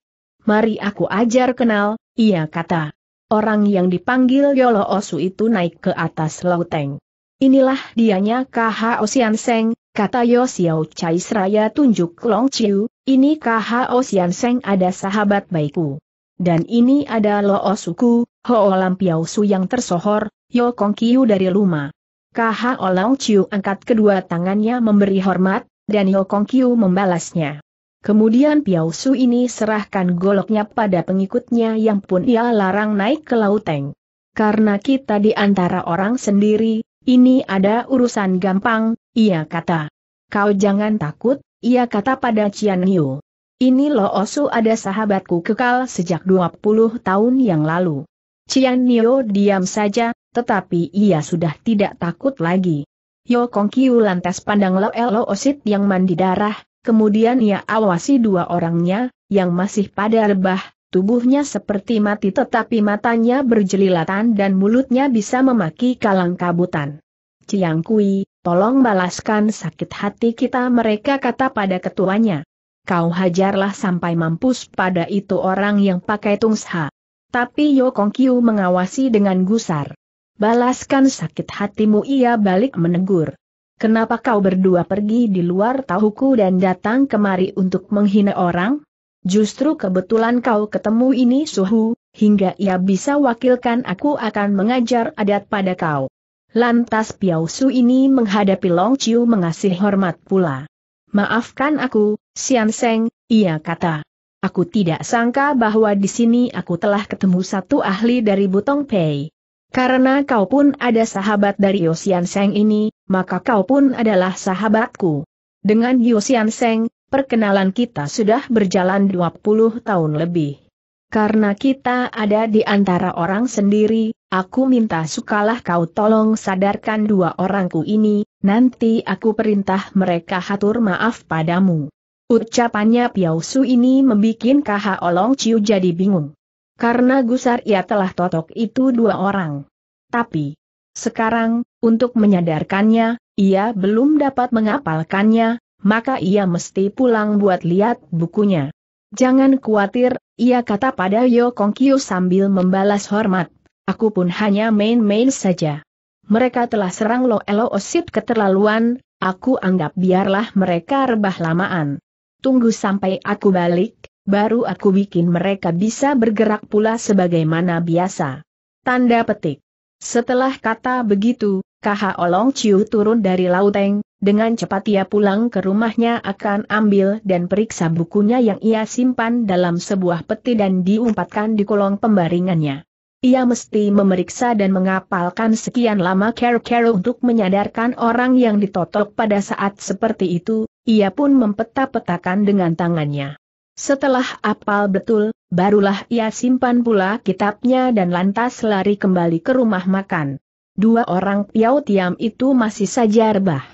Mari aku ajar kenal, ia kata. Orang yang dipanggil Yolo Osu itu naik ke atas lauteng. Inilah dianya KH Osian Seng, kata Yosiao Chai Seraya tunjuk Long Chiu, ini KH Osian Seng ada sahabat baikku. Dan ini ada Lo Osuku, Ho Lam Piao Su yang tersohor, Yo Kong Kiu dari Luma. KH Olong Chiu angkat kedua tangannya memberi hormat, dan Yo Kong Kiu membalasnya. Kemudian Piao Su ini serahkan goloknya pada pengikutnya yang pun ia larang naik ke Lauteng. Karena kita di antara orang sendiri, ini ada urusan gampang, ia kata. Kau jangan takut, ia kata pada Cian Niu. Ini Lo Osu ada sahabatku kekal sejak 20 tahun yang lalu. Cian Niu diam saja, tetapi ia sudah tidak takut lagi. Yo Kong Kiu lantas pandang Lo Osit yang mandi darah, Kemudian ia awasi dua orangnya, yang masih pada rebah, tubuhnya seperti mati tetapi matanya berjelilatan dan mulutnya bisa memaki kalang kabutan. Ciang Kui, tolong balaskan sakit hati kita mereka kata pada ketuanya. Kau hajarlah sampai mampus pada itu orang yang pakai tungsha. Tapi Yo Kong Kiu mengawasi dengan gusar. Balaskan sakit hatimu ia balik menegur. Kenapa kau berdua pergi di luar tahuku dan datang kemari untuk menghina orang? Justru kebetulan kau ketemu ini suhu, hingga ia bisa wakilkan aku akan mengajar adat pada kau. Lantas Piao Su ini menghadapi Long Chiu mengasih hormat pula. Maafkan aku, Sian Seng, ia kata. Aku tidak sangka bahwa di sini aku telah ketemu satu ahli dari Butong Pei. Karena kau pun ada sahabat dari Yosian Seng ini, maka kau pun adalah sahabatku. Dengan Yosian Seng, perkenalan kita sudah berjalan 20 tahun lebih. Karena kita ada di antara orang sendiri, aku minta sukalah kau tolong sadarkan dua orangku ini, nanti aku perintah mereka hatur maaf padamu. Ucapannya Piausu ini membuat Kaha Olong Ciu jadi bingung. Karena gusar ia telah totok itu dua orang. Tapi, sekarang, untuk menyadarkannya, ia belum dapat mengapalkannya, maka ia mesti pulang buat lihat bukunya. Jangan khawatir, ia kata pada Yo Kong Kyo sambil membalas hormat, aku pun hanya main-main saja. Mereka telah serang Lo Elo Osit keterlaluan, aku anggap biarlah mereka rebah lamaan. Tunggu sampai aku balik, baru aku bikin mereka bisa bergerak pula sebagaimana biasa. Tanda petik. Setelah kata begitu, Kaha Olong Chiu turun dari lauteng, dengan cepat ia pulang ke rumahnya akan ambil dan periksa bukunya yang ia simpan dalam sebuah peti dan diumpatkan di kolong pembaringannya. Ia mesti memeriksa dan mengapalkan sekian lama care-care untuk menyadarkan orang yang ditotok pada saat seperti itu, ia pun mempeta-petakan dengan tangannya. Setelah apal betul, barulah ia simpan pula kitabnya dan lantas lari kembali ke rumah makan. Dua orang Piao Tiam itu masih saja rebah.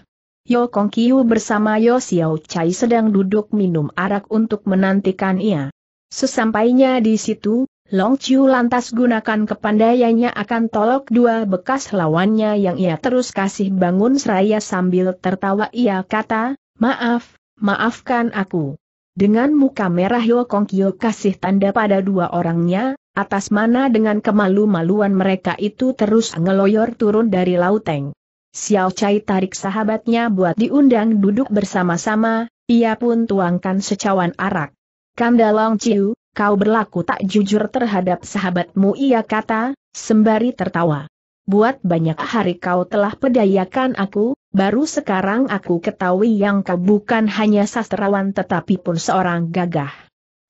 Yo Kong Kiu bersama Yo Xiao Chai sedang duduk minum arak untuk menantikan ia. Sesampainya di situ, Long Chiu lantas gunakan kepandaiannya akan tolok dua bekas lawannya yang ia terus kasih bangun seraya sambil tertawa ia kata, maaf, maafkan aku. Dengan muka merah yo kong Kyo kasih tanda pada dua orangnya, atas mana dengan kemalu-maluan mereka itu terus ngeloyor turun dari lauteng. Xiao Chai tarik sahabatnya buat diundang duduk bersama-sama, ia pun tuangkan secawan arak. Long Ciu, kau berlaku tak jujur terhadap sahabatmu ia kata, sembari tertawa buat banyak hari kau telah pedayakan aku, baru sekarang aku ketahui yang kau bukan hanya sastrawan tetapi pun seorang gagah.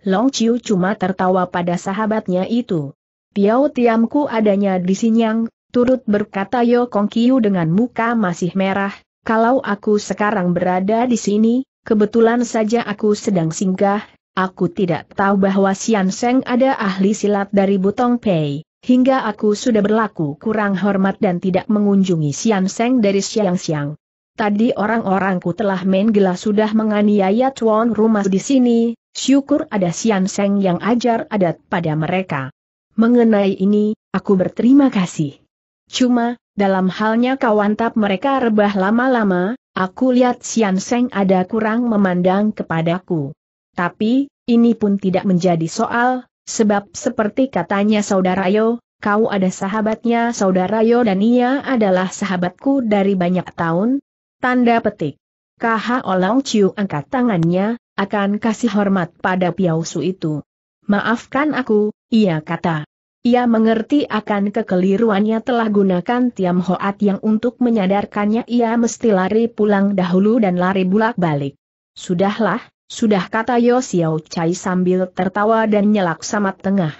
Long Chiu cuma tertawa pada sahabatnya itu. Piao Tiamku adanya di Sinyang, turut berkata Yo Kong Kiu dengan muka masih merah, kalau aku sekarang berada di sini, kebetulan saja aku sedang singgah, aku tidak tahu bahwa Sian Seng ada ahli silat dari Butong Pei hingga aku sudah berlaku kurang hormat dan tidak mengunjungi Sian Seng dari Siang Siang. Tadi orang-orangku telah main gila sudah menganiaya tuan rumah di sini, syukur ada Sian Seng yang ajar adat pada mereka. Mengenai ini, aku berterima kasih. Cuma, dalam halnya kawan kawantap mereka rebah lama-lama, aku lihat Sian Seng ada kurang memandang kepadaku. Tapi, ini pun tidak menjadi soal, Sebab seperti katanya saudara Yo, kau ada sahabatnya saudara Yo dan ia adalah sahabatku dari banyak tahun? Tanda petik. KH Olong Chiu angkat tangannya, akan kasih hormat pada Piao itu. Maafkan aku, ia kata. Ia mengerti akan kekeliruannya telah gunakan Tiam Hoat yang untuk menyadarkannya ia mesti lari pulang dahulu dan lari bulak-balik. Sudahlah, sudah kata Yo Xiao Chai sambil tertawa dan nyelak sama tengah.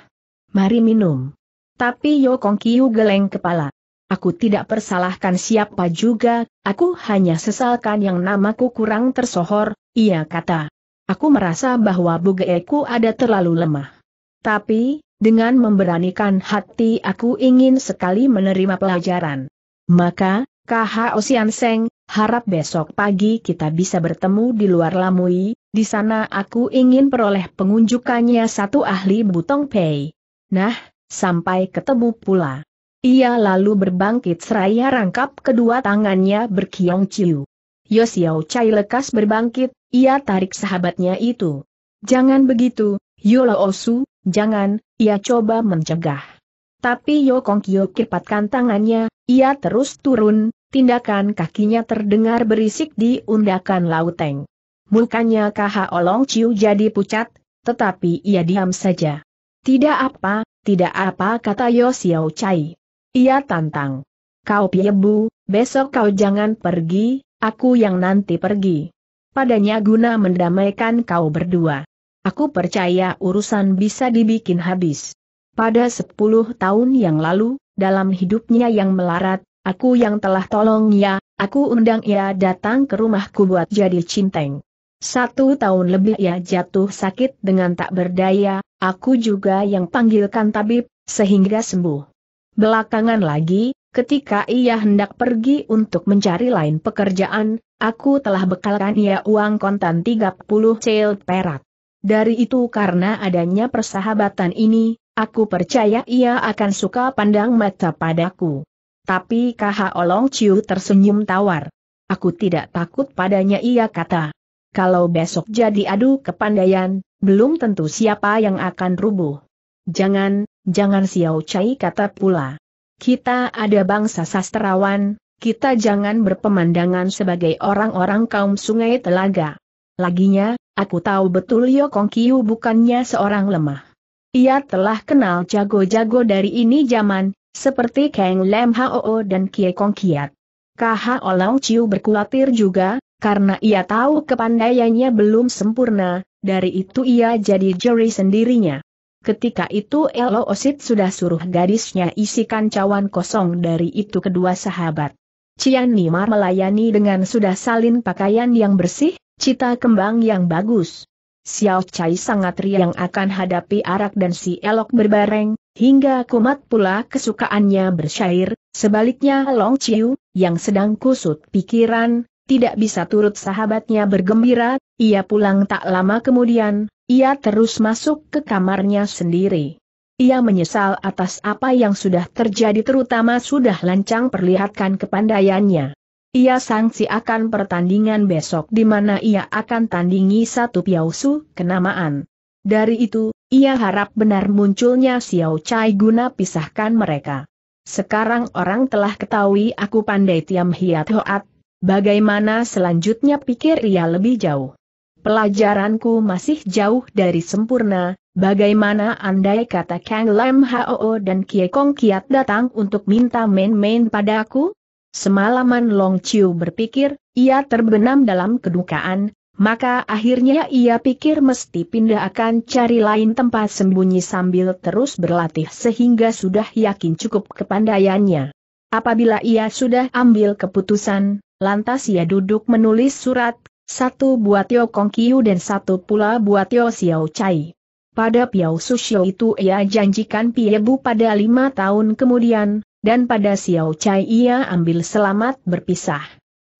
Mari minum. Tapi Yo Kong Kiu geleng kepala. Aku tidak persalahkan siapa juga, aku hanya sesalkan yang namaku kurang tersohor, ia kata. Aku merasa bahwa bugeku ada terlalu lemah. Tapi, dengan memberanikan hati aku ingin sekali menerima pelajaran. Maka, KH Osian Seng, harap besok pagi kita bisa bertemu di luar Lamui, di sana aku ingin peroleh pengunjukannya satu ahli butong pei. Nah, sampai ketemu pula. Ia lalu berbangkit seraya rangkap kedua tangannya berkiong ciu. Yosiao Chai lekas berbangkit, ia tarik sahabatnya itu. Jangan begitu, Yolo Osu, jangan, ia coba mencegah. Tapi Yokong Kyo kirpatkan tangannya, ia terus turun, tindakan kakinya terdengar berisik di undakan lauteng. Mukanya KH Olong Ciu jadi pucat, tetapi ia diam saja. Tidak apa, tidak apa kata Yo Xiao Chai. Ia tantang. Kau Piebu, besok kau jangan pergi, aku yang nanti pergi. Padanya guna mendamaikan kau berdua. Aku percaya urusan bisa dibikin habis. Pada sepuluh tahun yang lalu, dalam hidupnya yang melarat, aku yang telah tolong ya, aku undang ia datang ke rumahku buat jadi cinteng. Satu tahun lebih ia jatuh sakit dengan tak berdaya, aku juga yang panggilkan tabib, sehingga sembuh. Belakangan lagi, ketika ia hendak pergi untuk mencari lain pekerjaan, aku telah bekalkan ia uang kontan 30 cel perak. Dari itu karena adanya persahabatan ini, aku percaya ia akan suka pandang mata padaku. Tapi Kaha Olong Ciu tersenyum tawar. Aku tidak takut padanya ia kata kalau besok jadi adu kepandaian, belum tentu siapa yang akan rubuh. Jangan, jangan Xiao Chai kata pula. Kita ada bangsa sastrawan, kita jangan berpemandangan sebagai orang-orang kaum sungai telaga. Laginya, aku tahu betul Kong Kiu bukannya seorang lemah. Ia telah kenal jago-jago dari ini zaman, seperti Kang Lam Hao dan Kie Kong Kiat. KH Olang Chiu berkulatir juga, karena ia tahu kepandaiannya belum sempurna, dari itu ia jadi juri sendirinya. Ketika itu Elo Osit sudah suruh gadisnya isikan cawan kosong dari itu kedua sahabat. Cian Nimar melayani dengan sudah salin pakaian yang bersih, cita kembang yang bagus. Xiao Chai sangat riang akan hadapi arak dan si Elok berbareng, hingga kumat pula kesukaannya bersyair, sebaliknya Long Chiu, yang sedang kusut pikiran, tidak bisa turut sahabatnya bergembira, ia pulang tak lama kemudian, ia terus masuk ke kamarnya sendiri. Ia menyesal atas apa yang sudah terjadi terutama sudah lancang perlihatkan kepandaiannya. Ia sangsi akan pertandingan besok di mana ia akan tandingi satu piausu kenamaan. Dari itu, ia harap benar munculnya Xiao Cai guna pisahkan mereka. Sekarang orang telah ketahui aku pandai Tiam Hiat Hoat, Bagaimana selanjutnya pikir ia lebih jauh? Pelajaranku masih jauh dari sempurna, bagaimana andai kata Kang Lam Hao dan Kie Kong Kiat datang untuk minta main-main padaku? Semalaman Long Chiu berpikir, ia terbenam dalam kedukaan, maka akhirnya ia pikir mesti pindah akan cari lain tempat sembunyi sambil terus berlatih sehingga sudah yakin cukup kepandaiannya. Apabila ia sudah ambil keputusan, Lantas ia duduk menulis surat, satu buat Tio Kong Kiu dan satu pula buat Tio Xiao Chai. Pada Piao Xiao itu ia janjikan Piebu pada lima tahun kemudian, dan pada Xiao Chai ia ambil selamat berpisah.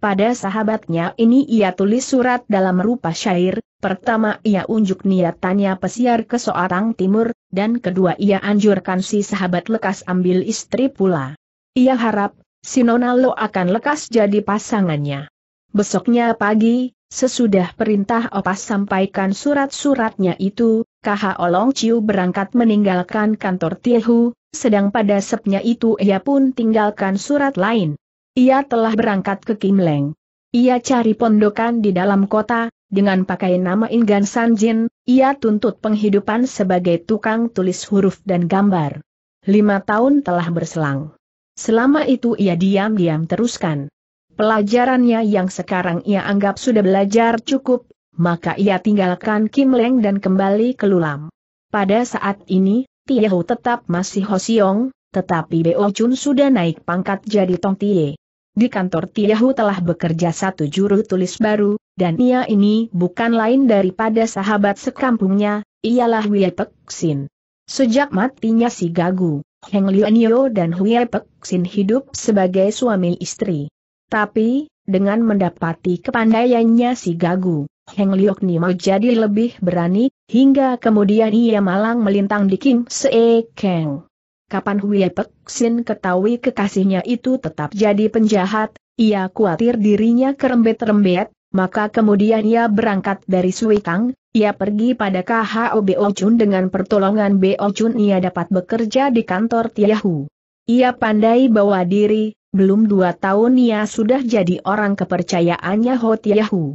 Pada sahabatnya ini ia tulis surat dalam rupa syair, pertama ia unjuk niatannya pesiar ke seorang timur, dan kedua ia anjurkan si sahabat lekas ambil istri pula. Ia harap, Sinonalo akan lekas jadi pasangannya. Besoknya pagi, sesudah perintah Opas sampaikan surat-suratnya itu, KH Olong Ciu berangkat meninggalkan kantor Tiehu, sedang pada sepnya itu ia pun tinggalkan surat lain. Ia telah berangkat ke Kimleng. Ia cari pondokan di dalam kota, dengan pakai nama Ingan Sanjin, ia tuntut penghidupan sebagai tukang tulis huruf dan gambar. Lima tahun telah berselang. Selama itu ia diam-diam teruskan. Pelajarannya yang sekarang ia anggap sudah belajar cukup, maka ia tinggalkan Kim Leng dan kembali ke Lulam. Pada saat ini, Tiahu tetap masih Hosiong, tetapi Beo Chun sudah naik pangkat jadi Tong Tie. Di kantor Tiahu telah bekerja satu juru tulis baru, dan ia ini bukan lain daripada sahabat sekampungnya, ialah Wei Pek Sin. Sejak matinya si Gagu, Heng Lianyo dan Hui Pek Sin hidup sebagai suami istri. Tapi, dengan mendapati kepandaiannya si Gagu, Heng mau jadi lebih berani, hingga kemudian ia malang melintang di Kim Se Keng. Kapan Hui Pek Sin ketahui kekasihnya itu tetap jadi penjahat, ia khawatir dirinya kerembet-rembet, maka kemudian ia berangkat dari Suikang, ia pergi pada KHO Bo Chun dengan pertolongan Bo Chun ia dapat bekerja di kantor Tiahu. Ia pandai bawa diri, belum dua tahun ia sudah jadi orang kepercayaannya Ho Tiahu.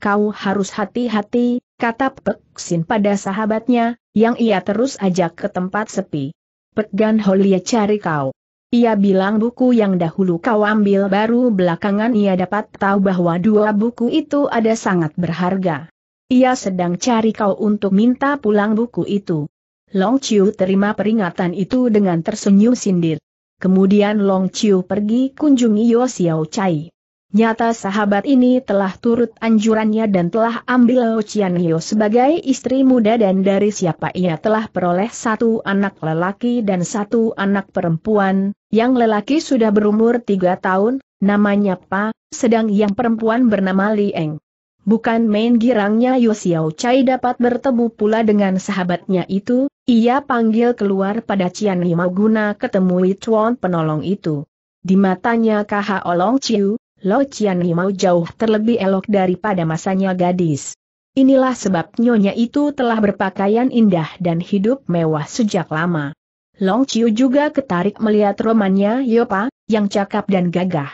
Kau harus hati-hati, kata Pek pada sahabatnya, yang ia terus ajak ke tempat sepi. Pek Holia cari kau. Ia bilang buku yang dahulu kau ambil baru belakangan ia dapat tahu bahwa dua buku itu ada sangat berharga. Ia sedang cari kau untuk minta pulang buku itu. Long Chiu terima peringatan itu dengan tersenyum sindir. Kemudian Long Chiu pergi kunjungi Yo Xiao Chai. Nyata sahabat ini telah turut anjurannya dan telah ambil Ocean Hyo sebagai istri muda dan dari siapa ia telah peroleh satu anak lelaki dan satu anak perempuan, yang lelaki sudah berumur tiga tahun, namanya Pa, sedang yang perempuan bernama Li Eng. Bukan main girangnya Yu Xiao Chai dapat bertemu pula dengan sahabatnya itu, ia panggil keluar pada Cian Himau guna ketemui Chuan penolong itu. Di matanya Kaha Olong Chiu, Lo Chian mau jauh terlebih elok daripada masanya gadis. Inilah sebab nyonya itu telah berpakaian indah dan hidup mewah sejak lama. Long Chiu juga ketarik melihat romannya Yopa, yang cakap dan gagah.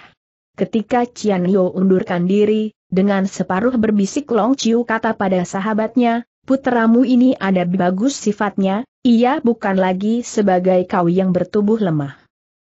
Ketika Chian Yo undurkan diri, dengan separuh berbisik Long Chiu kata pada sahabatnya, putramu ini ada bagus sifatnya, ia bukan lagi sebagai kau yang bertubuh lemah.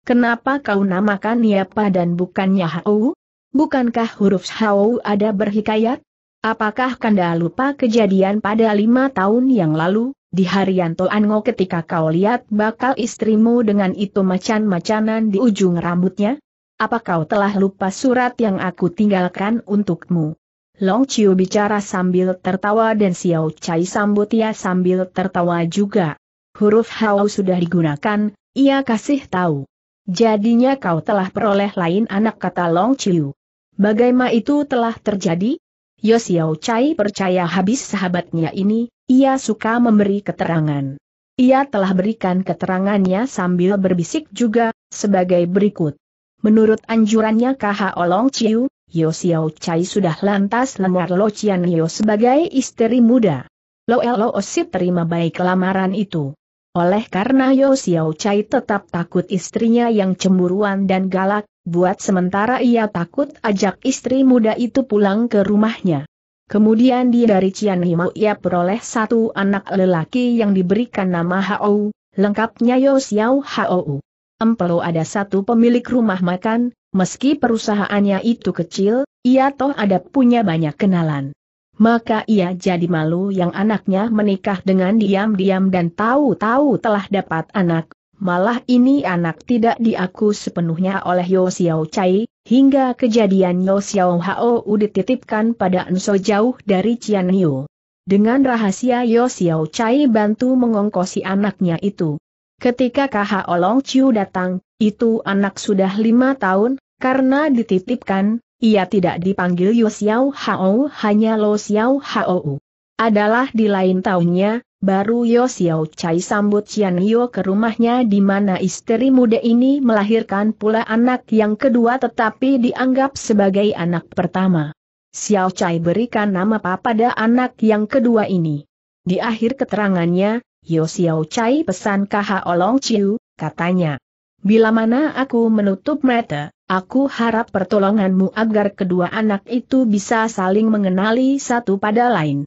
Kenapa kau namakan Yapa dan bukannya Hau? Bukankah huruf Hau ada berhikayat? Apakah kanda lupa kejadian pada lima tahun yang lalu, di harian Ango ketika kau lihat bakal istrimu dengan itu macan-macanan di ujung rambutnya? Apa kau telah lupa surat yang aku tinggalkan untukmu? Long Chiu bicara sambil tertawa dan Xiao Chai sambut ia ya sambil tertawa juga. Huruf Hau sudah digunakan, ia kasih tahu. Jadinya kau telah peroleh lain anak kata Long Chiu. Bagaimana itu telah terjadi? Yosiao Chai percaya habis sahabatnya ini, ia suka memberi keterangan. Ia telah berikan keterangannya sambil berbisik juga, sebagai berikut. Menurut anjurannya KH Olong Chiu, Yosiao Chai sudah lantas lengar Lo Chian Yo sebagai istri muda. Lo Elo Osip terima baik lamaran itu. Oleh karena Yosiao Chai tetap takut istrinya yang cemburuan dan galak, Buat sementara ia takut ajak istri muda itu pulang ke rumahnya. Kemudian dia dari Cian Himau ia peroleh satu anak lelaki yang diberikan nama Hao, lengkapnya Yo Xiao Hao. Empelo ada satu pemilik rumah makan, meski perusahaannya itu kecil, ia toh ada punya banyak kenalan. Maka ia jadi malu yang anaknya menikah dengan diam-diam dan tahu-tahu telah dapat anak, malah ini anak tidak diaku sepenuhnya oleh Yo Xiao Chai, hingga kejadian Yo Xiao Hao dititipkan pada Enso jauh dari Cian Yu. Dengan rahasia Yo Xiao Chai bantu mengongkosi anaknya itu. Ketika KH Olong Chiu datang, itu anak sudah lima tahun, karena dititipkan, ia tidak dipanggil Yo Xiao Hao hanya Lo Xiao Hao. Adalah di lain tahunnya, Baru Yo Xiao Chai sambut Cian Yo ke rumahnya di mana istri muda ini melahirkan pula anak yang kedua tetapi dianggap sebagai anak pertama. Xiao Chai berikan nama Papa pada anak yang kedua ini. Di akhir keterangannya, Yo Xiao Chai pesan Kaha Olong Chiu, katanya. Bila mana aku menutup mata, aku harap pertolonganmu agar kedua anak itu bisa saling mengenali satu pada lain.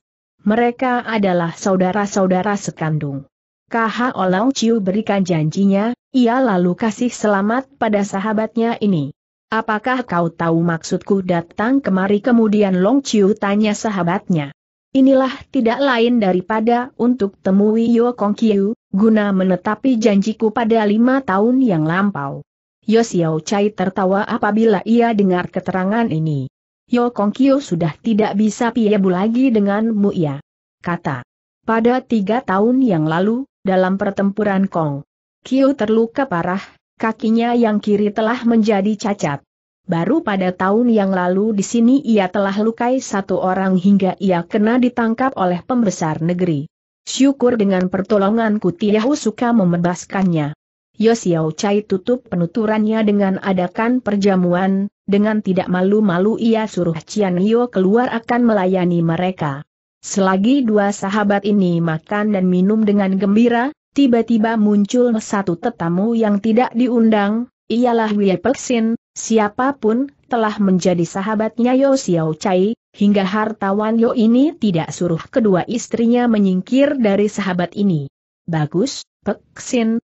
Mereka adalah saudara-saudara sekandung. KH Olau Ciu berikan janjinya, ia lalu kasih selamat pada sahabatnya ini. Apakah kau tahu maksudku datang kemari kemudian Long Ciu tanya sahabatnya. Inilah tidak lain daripada untuk temui Yo Kong Kiu, guna menetapi janjiku pada lima tahun yang lampau. Yo Xiao Chai tertawa apabila ia dengar keterangan ini. Yo Kyo sudah tidak bisa piyabu lagi denganmu ya. Kata. Pada tiga tahun yang lalu, dalam pertempuran Kong. Kyo terluka parah, kakinya yang kiri telah menjadi cacat. Baru pada tahun yang lalu di sini ia telah lukai satu orang hingga ia kena ditangkap oleh pembesar negeri. Syukur dengan pertolonganku Tiahu suka membebaskannya. Yosiao Chai tutup penuturannya dengan adakan perjamuan, dengan tidak malu-malu ia suruh Cian Yo keluar akan melayani mereka. Selagi dua sahabat ini makan dan minum dengan gembira, tiba-tiba muncul satu tetamu yang tidak diundang, ialah Wei Peksin, siapapun, telah menjadi sahabatnya Yo Chai, hingga hartawan Yo ini tidak suruh kedua istrinya menyingkir dari sahabat ini. Bagus, Pek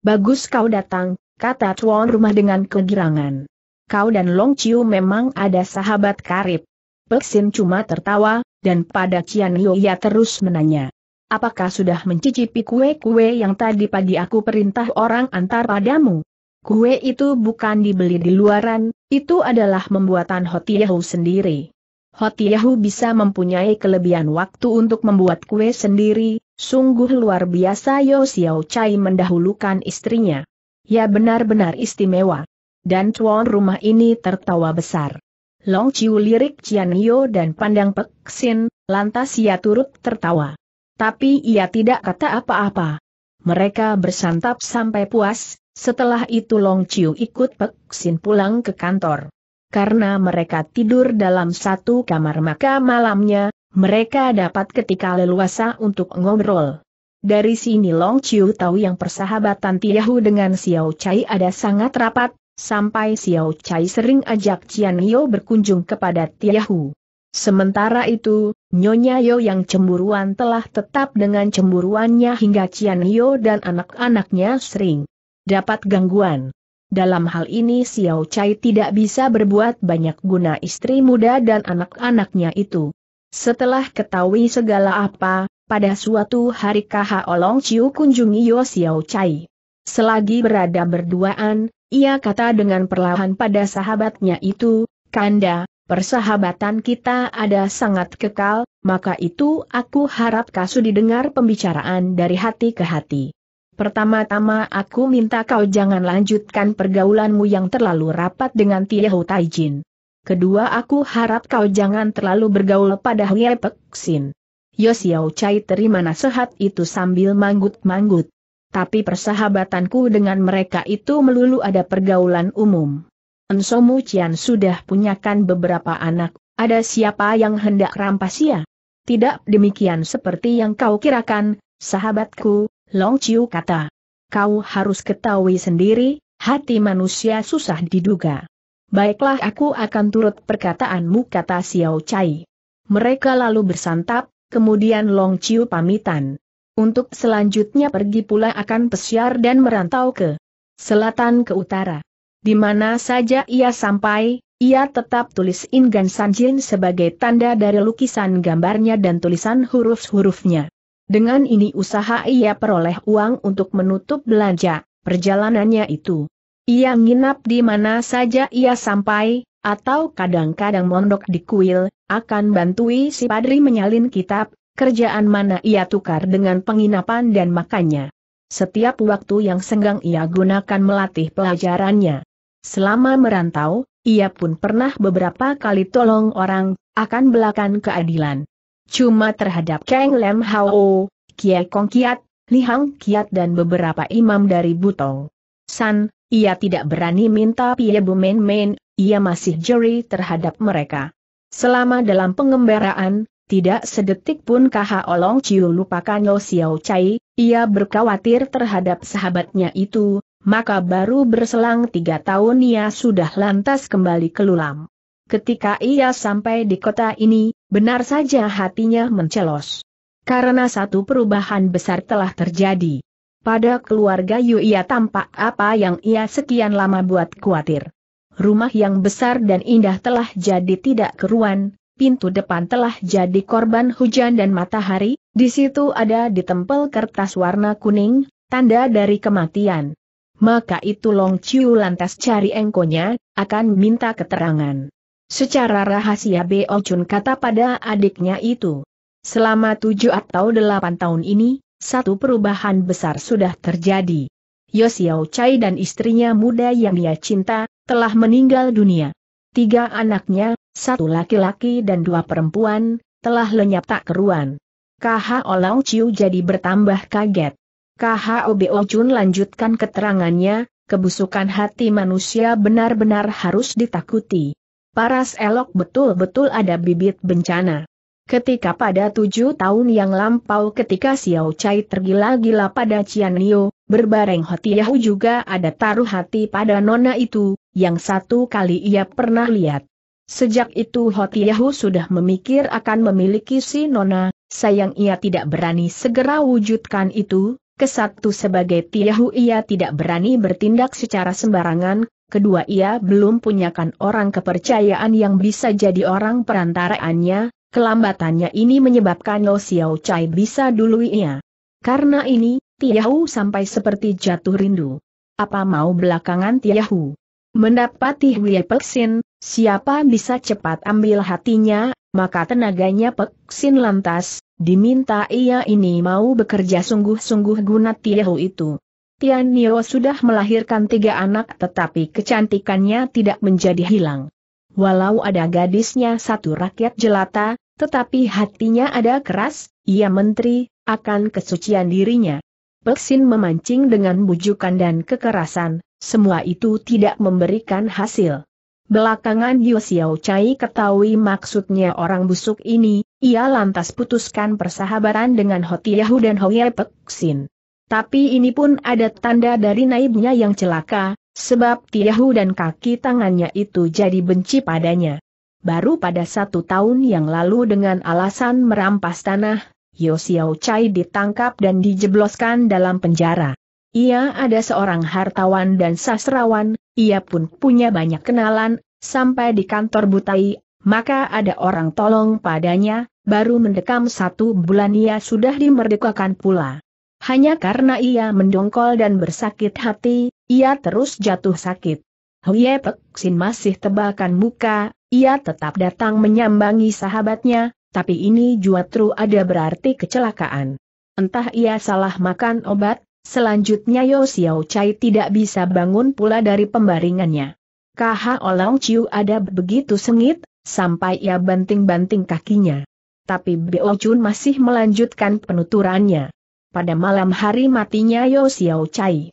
bagus kau datang, kata tuan rumah dengan kegirangan. Kau dan Long Chiu memang ada sahabat karib. Pek cuma tertawa, dan pada Cian Yu ia terus menanya. Apakah sudah mencicipi kue-kue yang tadi pagi aku perintah orang antar padamu? Kue itu bukan dibeli di luaran, itu adalah membuatan Hotiahu sendiri. Hotiahu bisa mempunyai kelebihan waktu untuk membuat kue sendiri, Sungguh luar biasa Yo Xiao Chai mendahulukan istrinya. Ya benar-benar istimewa. Dan tuan rumah ini tertawa besar. Long Chiu lirik Cian Yo dan pandang Pek Sin, lantas ia turut tertawa. Tapi ia tidak kata apa-apa. Mereka bersantap sampai puas, setelah itu Long Chiu ikut Pek Sin pulang ke kantor. Karena mereka tidur dalam satu kamar maka malamnya, mereka dapat ketika leluasa untuk ngobrol. Dari sini Long Chiu tahu yang persahabatan Tiahu dengan Xiao Chai ada sangat rapat, sampai Xiao Chai sering ajak Cian Yo berkunjung kepada Tiahu. Sementara itu, Nyonya Yo yang cemburuan telah tetap dengan cemburuannya hingga Cian Yo dan anak-anaknya sering dapat gangguan. Dalam hal ini Xiao Chai tidak bisa berbuat banyak guna istri muda dan anak-anaknya itu. Setelah ketahui segala apa, pada suatu hari KH Olong Ciu kunjungi Yo Xiao Chai. Selagi berada berduaan, ia kata dengan perlahan pada sahabatnya itu, Kanda, persahabatan kita ada sangat kekal, maka itu aku harap kasu didengar pembicaraan dari hati ke hati. Pertama-tama aku minta kau jangan lanjutkan pergaulanmu yang terlalu rapat dengan Tieho Taijin kedua aku harap kau jangan terlalu bergaul pada Hye Pek Sin. Yosiao Chai terima nasihat itu sambil manggut-manggut. Tapi persahabatanku dengan mereka itu melulu ada pergaulan umum. Ensomu Cian sudah punyakan beberapa anak, ada siapa yang hendak rampas ya? Tidak demikian seperti yang kau kirakan, sahabatku, Long Chiu kata. Kau harus ketahui sendiri, hati manusia susah diduga. Baiklah aku akan turut perkataanmu kata Xiao Cai. Mereka lalu bersantap, kemudian Long Chiu pamitan. Untuk selanjutnya pergi pula akan pesiar dan merantau ke selatan ke utara. Di mana saja ia sampai, ia tetap tulis Ingan Sanjin sebagai tanda dari lukisan gambarnya dan tulisan huruf-hurufnya. Dengan ini usaha ia peroleh uang untuk menutup belanja perjalanannya itu. Ia nginap di mana saja ia sampai, atau kadang-kadang mondok di kuil, akan bantui si padri menyalin kitab, kerjaan mana ia tukar dengan penginapan dan makannya. Setiap waktu yang senggang ia gunakan melatih pelajarannya. Selama merantau, ia pun pernah beberapa kali tolong orang, akan belakan keadilan. Cuma terhadap Kang Lem Hao, Kie Kong Kiat, Lihang Kiat dan beberapa imam dari Butong. San, ia tidak berani minta Pie Bu main-main, ia masih juri terhadap mereka. Selama dalam pengembaraan, tidak sedetik pun Kaha Olong Chiu lupakan Yo Xiao Chai, ia berkhawatir terhadap sahabatnya itu, maka baru berselang tiga tahun ia sudah lantas kembali ke Lulam. Ketika ia sampai di kota ini, benar saja hatinya mencelos. Karena satu perubahan besar telah terjadi. Pada keluarga Yu ia tampak apa yang ia sekian lama buat khawatir. Rumah yang besar dan indah telah jadi tidak keruan, pintu depan telah jadi korban hujan dan matahari, di situ ada ditempel kertas warna kuning, tanda dari kematian. Maka itu Long Chiu lantas cari engkonya, akan minta keterangan. Secara rahasia Beo oh Chun kata pada adiknya itu. Selama tujuh atau delapan tahun ini, satu perubahan besar sudah terjadi. Yosiao Chai dan istrinya muda yang ia cinta, telah meninggal dunia. Tiga anaknya, satu laki-laki dan dua perempuan, telah lenyap tak keruan. KHO Lau Chiu jadi bertambah kaget. KHO Bo Chun lanjutkan keterangannya, kebusukan hati manusia benar-benar harus ditakuti. Paras elok betul-betul ada bibit bencana. Ketika pada tujuh tahun yang lampau ketika Xiao Cai tergila-gila pada Cian Nio, berbareng Hoti Yahu juga ada taruh hati pada nona itu, yang satu kali ia pernah lihat. Sejak itu Hoti Yahu sudah memikir akan memiliki si nona, sayang ia tidak berani segera wujudkan itu, kesatu sebagai Tiahu ia tidak berani bertindak secara sembarangan, kedua ia belum punyakan orang kepercayaan yang bisa jadi orang perantaraannya, Kelambatannya ini menyebabkan Lo Xiao Chai bisa dului ia. Karena ini, Tiahu sampai seperti jatuh rindu. Apa mau belakangan Tiahu? Mendapati Huye Peksin, siapa bisa cepat ambil hatinya, maka tenaganya Peksin lantas, diminta ia ini mau bekerja sungguh-sungguh guna Tiahu itu. Tian Nio sudah melahirkan tiga anak tetapi kecantikannya tidak menjadi hilang. Walau ada gadisnya satu rakyat jelata, tetapi hatinya ada keras, ia menteri, akan kesucian dirinya. Peksin memancing dengan bujukan dan kekerasan, semua itu tidak memberikan hasil. Belakangan Yu Xiao Chai ketahui maksudnya orang busuk ini, ia lantas putuskan persahabatan dengan Hotiahu dan Hoye Peksin. Tapi ini pun ada tanda dari naibnya yang celaka, sebab Tiahu dan kaki tangannya itu jadi benci padanya baru pada satu tahun yang lalu dengan alasan merampas tanah, Yosiao Chai ditangkap dan dijebloskan dalam penjara. Ia ada seorang hartawan dan sastrawan, ia pun punya banyak kenalan, sampai di kantor Butai, maka ada orang tolong padanya, baru mendekam satu bulan ia sudah dimerdekakan pula. Hanya karena ia mendongkol dan bersakit hati, ia terus jatuh sakit. Huyepek Sin masih tebakan muka, ia tetap datang menyambangi sahabatnya, tapi ini juatru ada berarti kecelakaan. Entah ia salah makan obat, selanjutnya Yo Xiao Chai tidak bisa bangun pula dari pembaringannya. KH Olong Chiu ada begitu sengit, sampai ia banting-banting kakinya. Tapi Beo Chun masih melanjutkan penuturannya. Pada malam hari matinya Yo Xiao Chai.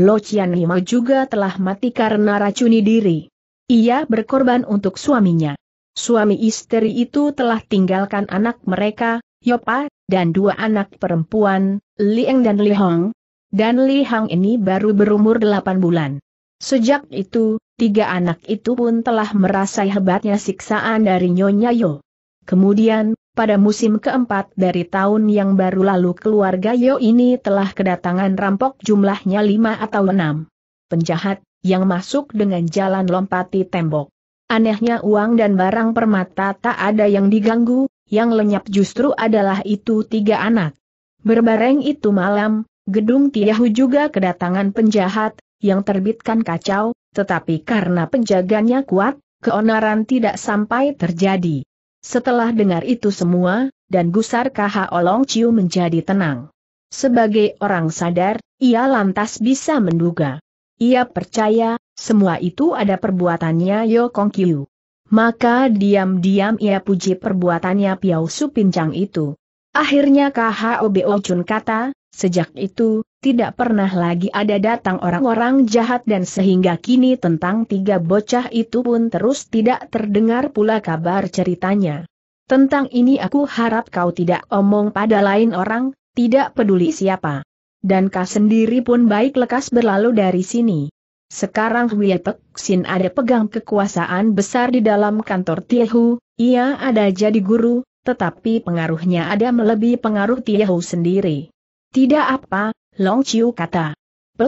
Lo Chian Hima juga telah mati karena racuni diri. Ia berkorban untuk suaminya. Suami istri itu telah tinggalkan anak mereka, Yopa, dan dua anak perempuan, Lieng dan Li Hong. Dan Li Hong ini baru berumur delapan bulan. Sejak itu, tiga anak itu pun telah merasai hebatnya siksaan dari Nyonya Yo. Kemudian, pada musim keempat dari tahun yang baru lalu keluarga Yo ini telah kedatangan rampok jumlahnya lima atau enam. Penjahat, yang masuk dengan jalan lompati tembok. Anehnya uang dan barang permata tak ada yang diganggu, yang lenyap justru adalah itu tiga anak. Berbareng itu malam, gedung Tiahu juga kedatangan penjahat, yang terbitkan kacau, tetapi karena penjaganya kuat, keonaran tidak sampai terjadi. Setelah dengar itu semua, dan gusar KH Olong Ciu menjadi tenang. Sebagai orang sadar, ia lantas bisa menduga. Ia percaya, semua itu ada perbuatannya Yo Kong Kiu. Maka diam-diam ia puji perbuatannya Piao Su Pincang itu. Akhirnya KHOBO Chun kata, sejak itu, tidak pernah lagi ada datang orang-orang jahat dan sehingga kini tentang tiga bocah itu pun terus tidak terdengar pula kabar ceritanya. Tentang ini aku harap kau tidak omong pada lain orang, tidak peduli siapa. Dan kau sendiri pun baik lekas berlalu dari sini. Sekarang Hwie Pek Sin ada pegang kekuasaan besar di dalam kantor Tiehu, ia ada jadi guru, tetapi pengaruhnya ada melebihi pengaruh Tiehu sendiri. Tidak apa, Long Chiu kata.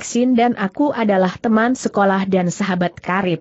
Sin dan aku adalah teman sekolah dan sahabat karib.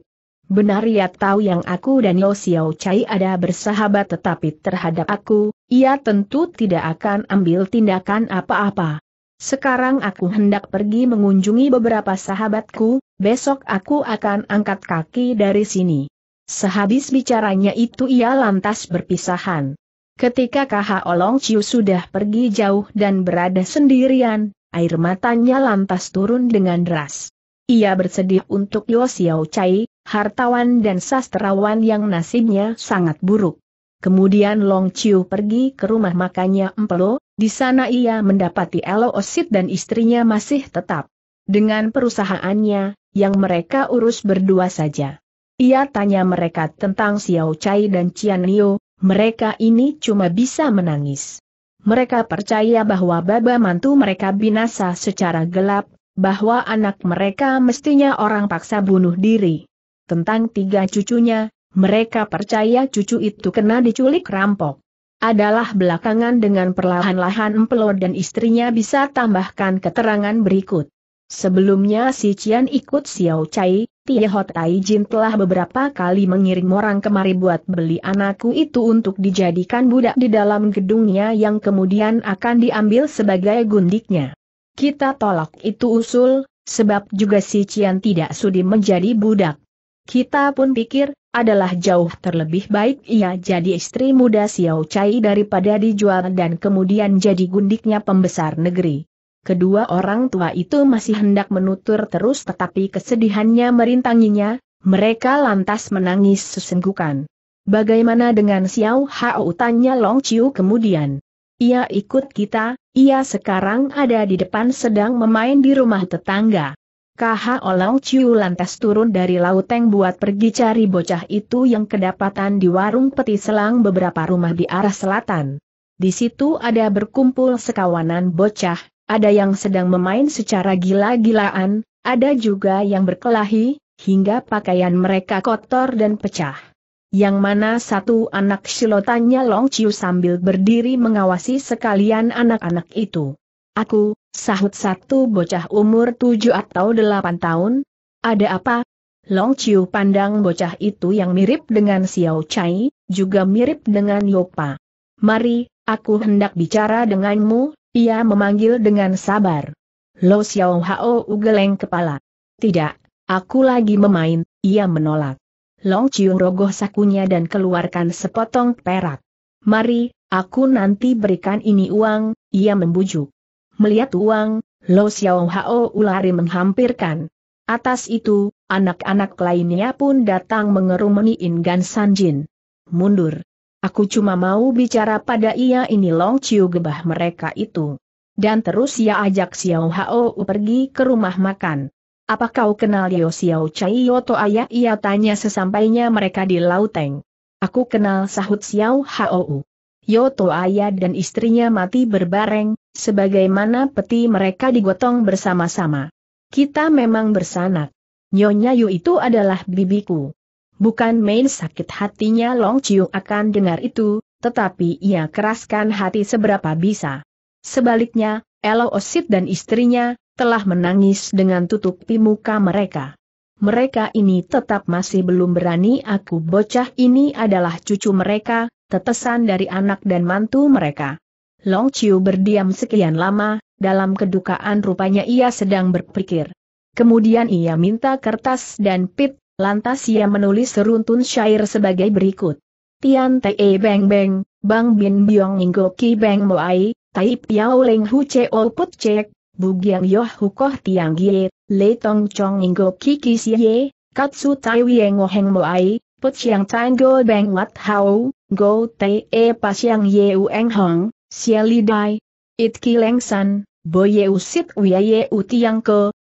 Benar ia tahu yang aku dan Yo Xiao Chai ada bersahabat tetapi terhadap aku, ia tentu tidak akan ambil tindakan apa-apa. Sekarang aku hendak pergi mengunjungi beberapa sahabatku, besok aku akan angkat kaki dari sini. Sehabis bicaranya itu ia lantas berpisahan. Ketika KH Olong Ciu sudah pergi jauh dan berada sendirian, air matanya lantas turun dengan deras. Ia bersedih untuk Yo Xiao Chai, hartawan dan sastrawan yang nasibnya sangat buruk. Kemudian Long Chiu pergi ke rumah makannya Empelo, di sana ia mendapati Elo Osit dan istrinya masih tetap dengan perusahaannya, yang mereka urus berdua saja. Ia tanya mereka tentang Xiao Chai dan Cian Liu, mereka ini cuma bisa menangis. Mereka percaya bahwa baba mantu mereka binasa secara gelap, bahwa anak mereka mestinya orang paksa bunuh diri. Tentang tiga cucunya, mereka percaya cucu itu kena diculik rampok adalah belakangan dengan perlahan-lahan Empelor dan istrinya bisa tambahkan keterangan berikut. Sebelumnya si Cian ikut Xiao Cai, Tie Ho Tai Jin telah beberapa kali mengirim orang kemari buat beli anakku itu untuk dijadikan budak di dalam gedungnya yang kemudian akan diambil sebagai gundiknya. Kita tolak itu usul, sebab juga si Cian tidak sudi menjadi budak. Kita pun pikir, adalah jauh terlebih baik ia jadi istri muda Xiao Cai daripada dijual dan kemudian jadi gundiknya pembesar negeri. Kedua orang tua itu masih hendak menutur terus tetapi kesedihannya merintanginya, mereka lantas menangis sesenggukan. Bagaimana dengan Xiao Hao tanya Long Chiu kemudian. Ia ikut kita, ia sekarang ada di depan sedang memain di rumah tetangga. Kaha Olong Chiu lantas turun dari lauteng buat pergi cari bocah itu yang kedapatan di warung peti selang beberapa rumah di arah selatan. Di situ ada berkumpul sekawanan bocah, ada yang sedang memain secara gila-gilaan, ada juga yang berkelahi, hingga pakaian mereka kotor dan pecah. Yang mana satu anak silotannya Long Chiu sambil berdiri mengawasi sekalian anak-anak itu. Aku, Sahut satu bocah umur tujuh atau delapan tahun? Ada apa? Long Chiu pandang bocah itu yang mirip dengan Xiao Chai, juga mirip dengan Yopa. Mari, aku hendak bicara denganmu, ia memanggil dengan sabar. Lo Xiao Hao ugeleng kepala. Tidak, aku lagi memain, ia menolak. Long Chiu rogoh sakunya dan keluarkan sepotong perak. Mari, aku nanti berikan ini uang, ia membujuk. Melihat uang, Lo Xiao Hao ulari menghampirkan. Atas itu, anak-anak lainnya pun datang mengerumuni Ingan Sanjin. Mundur. Aku cuma mau bicara pada ia ini Long Chiu gebah mereka itu. Dan terus ia ajak Xiao Hao pergi ke rumah makan. Apa kau kenal Yo Xiao Chai Yoto ayah ia tanya sesampainya mereka di Lauteng. Aku kenal sahut Xiao Hao. Yoto ayah dan istrinya mati berbareng, Sebagaimana peti mereka digotong bersama-sama. Kita memang bersanak. Nyonya Yu itu adalah bibiku. Bukan main sakit hatinya Long Chiu akan dengar itu, tetapi ia keraskan hati seberapa bisa. Sebaliknya, Elo Osit dan istrinya, telah menangis dengan tutupi muka mereka. Mereka ini tetap masih belum berani aku bocah ini adalah cucu mereka, tetesan dari anak dan mantu mereka. Long Chiu berdiam sekian lama, dalam kedukaan rupanya ia sedang berpikir. Kemudian ia minta kertas dan pit, lantas ia menulis seruntun syair sebagai berikut. Tian Te Beng Beng, Bang Bin Biong Inggo Ki Beng Moai, Tai Piao Leng Hu O Put Cek, Bugiang Yoh Hukoh Tiang Gie, Le Tong Chong Inggo Ki Ki ye, Katsu Tai Ngo Heng Moai, Put Siang go Beng Wat Hao, Go Te E Pas Yang Ye u eng Hong, Dai, It Sip Boyeu Ye U Tiang Ke,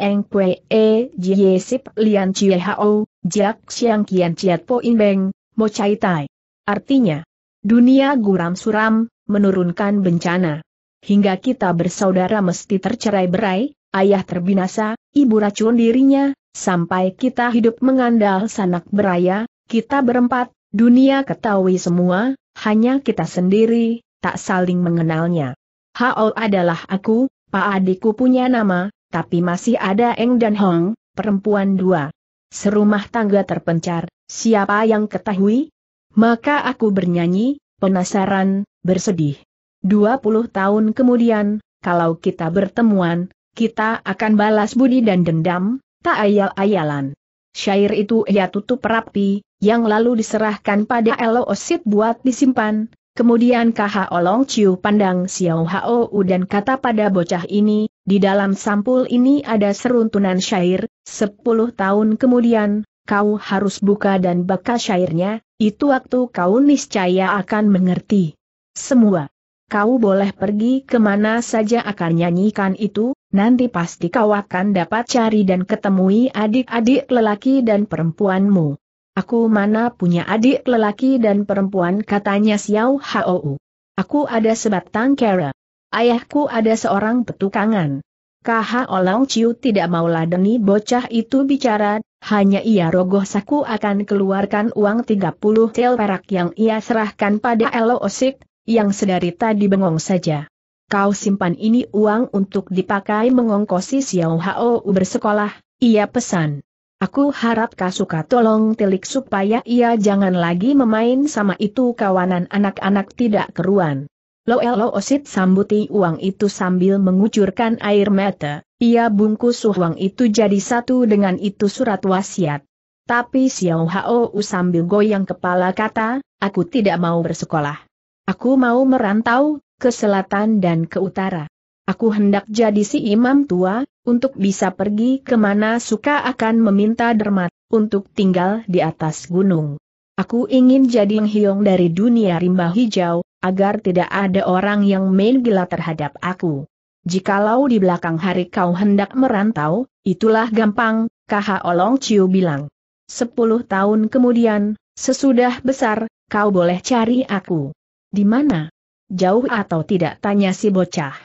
Eng Kwe E Jie Sip Lian Chie Hao, Jak Siang Kian Chiat Po In Beng, Mo Chai Tai. Artinya, dunia guram suram, menurunkan bencana. Hingga kita bersaudara mesti tercerai berai, ayah terbinasa, ibu racun dirinya, sampai kita hidup mengandal sanak beraya, kita berempat, dunia ketahui semua, hanya kita sendiri, tak saling mengenalnya. Hao adalah aku, Pak adikku punya nama, tapi masih ada Eng dan Hong, perempuan dua. Serumah tangga terpencar, siapa yang ketahui? Maka aku bernyanyi, penasaran, bersedih. 20 tahun kemudian, kalau kita bertemuan, kita akan balas budi dan dendam, tak ayal-ayalan. Syair itu ia tutup rapi, yang lalu diserahkan pada Elo Osit buat disimpan, Kemudian KH Olong Chiu pandang Xiao Hao dan kata pada bocah ini, di dalam sampul ini ada seruntunan syair, sepuluh tahun kemudian, kau harus buka dan baca syairnya, itu waktu kau niscaya akan mengerti. Semua. Kau boleh pergi kemana saja akan nyanyikan itu, nanti pasti kau akan dapat cari dan ketemui adik-adik lelaki dan perempuanmu. Aku mana punya adik lelaki dan perempuan katanya Xiao Hou. Aku ada sebatang kera. Ayahku ada seorang petukangan. Kah Olong Chiu tidak mau ladeni bocah itu bicara, hanya ia rogoh saku akan keluarkan uang 30 tel perak yang ia serahkan pada Elo Osik, yang sedari tadi bengong saja. Kau simpan ini uang untuk dipakai mengongkosi Xiao Hou bersekolah, ia pesan. Aku harap Kasuka tolong telik supaya ia jangan lagi memain sama itu kawanan anak-anak tidak keruan. Lo elo Osit sambuti uang itu sambil mengucurkan air mata, ia bungkus uang itu jadi satu dengan itu surat wasiat. Tapi Xiao Hao sambil goyang kepala kata, aku tidak mau bersekolah. Aku mau merantau, ke selatan dan ke utara. Aku hendak jadi si imam tua, untuk bisa pergi kemana suka akan meminta dermat, untuk tinggal di atas gunung. Aku ingin jadi menghiung dari dunia rimba hijau, agar tidak ada orang yang main gila terhadap aku. Jikalau di belakang hari kau hendak merantau, itulah gampang, Kaha Olong Ciu bilang. Sepuluh tahun kemudian, sesudah besar, kau boleh cari aku. Di mana? Jauh atau tidak tanya si bocah.